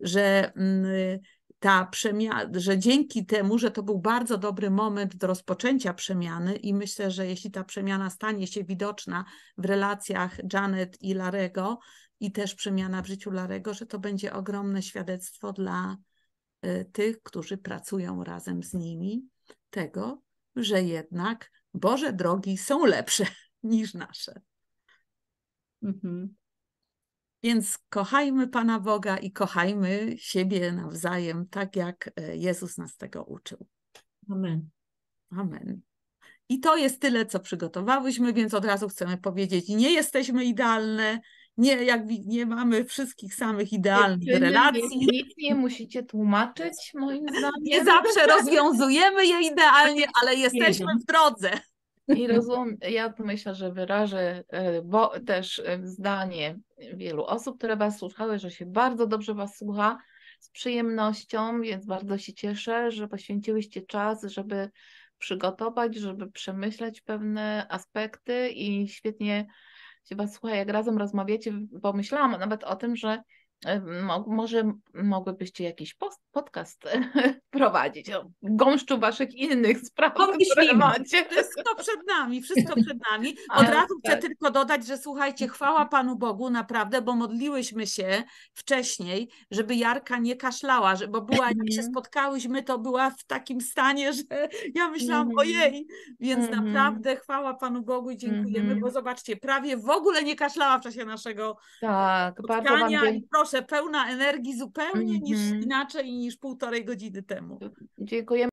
że mm, ta przemiana, że dzięki temu, że to był bardzo dobry moment do rozpoczęcia przemiany i myślę, że jeśli ta przemiana stanie się widoczna w relacjach Janet i Larego i też przemiana w życiu Larego, że to będzie ogromne świadectwo dla e, tych, którzy pracują razem z nimi, tego, że jednak Boże drogi są lepsze <laughs> niż nasze. Mhm. Więc kochajmy Pana Boga i kochajmy siebie nawzajem, tak jak e, Jezus nas tego uczył. Amen. Amen. I to jest tyle, co przygotowałyśmy, więc od razu chcemy powiedzieć, nie jesteśmy idealne, nie, jak nie mamy wszystkich samych idealnych nie, relacji. Nie, nic nie musicie tłumaczyć, moim zdaniem. Nie zawsze rozwiązujemy je idealnie, ale jesteśmy w drodze. I rozum, ja myślę, że wyrażę e, bo też e, zdanie wielu osób, które Was słuchały, że się bardzo dobrze Was słucha z przyjemnością, więc bardzo się cieszę, że poświęciłyście czas, żeby przygotować, żeby przemyśleć pewne aspekty i świetnie się Was słucha, jak razem rozmawiacie, pomyślałam nawet o tym, że E, może mogłybyście jakiś post, podcast <laughs> prowadzić o no, gąszczu waszych innych spraw, Pomyślimy. które macie. Wszystko przed nami, wszystko przed nami. <laughs> Od Ale razu tak. chcę tylko dodać, że słuchajcie, chwała Panu Bogu naprawdę, bo modliłyśmy się wcześniej, żeby Jarka nie kaszlała, bo była, jak się mhm. spotkałyśmy, to była w takim stanie, że <laughs> ja myślałam mm. ojej, więc mm. naprawdę chwała Panu Bogu i dziękujemy, mm. bo zobaczcie, prawie w ogóle nie kaszlała w czasie naszego tak, spotkania bardzo i proszę proszę, pełna energii zupełnie mm -hmm. niż mhm. inaczej niż półtorej godziny temu. Dziękujemy.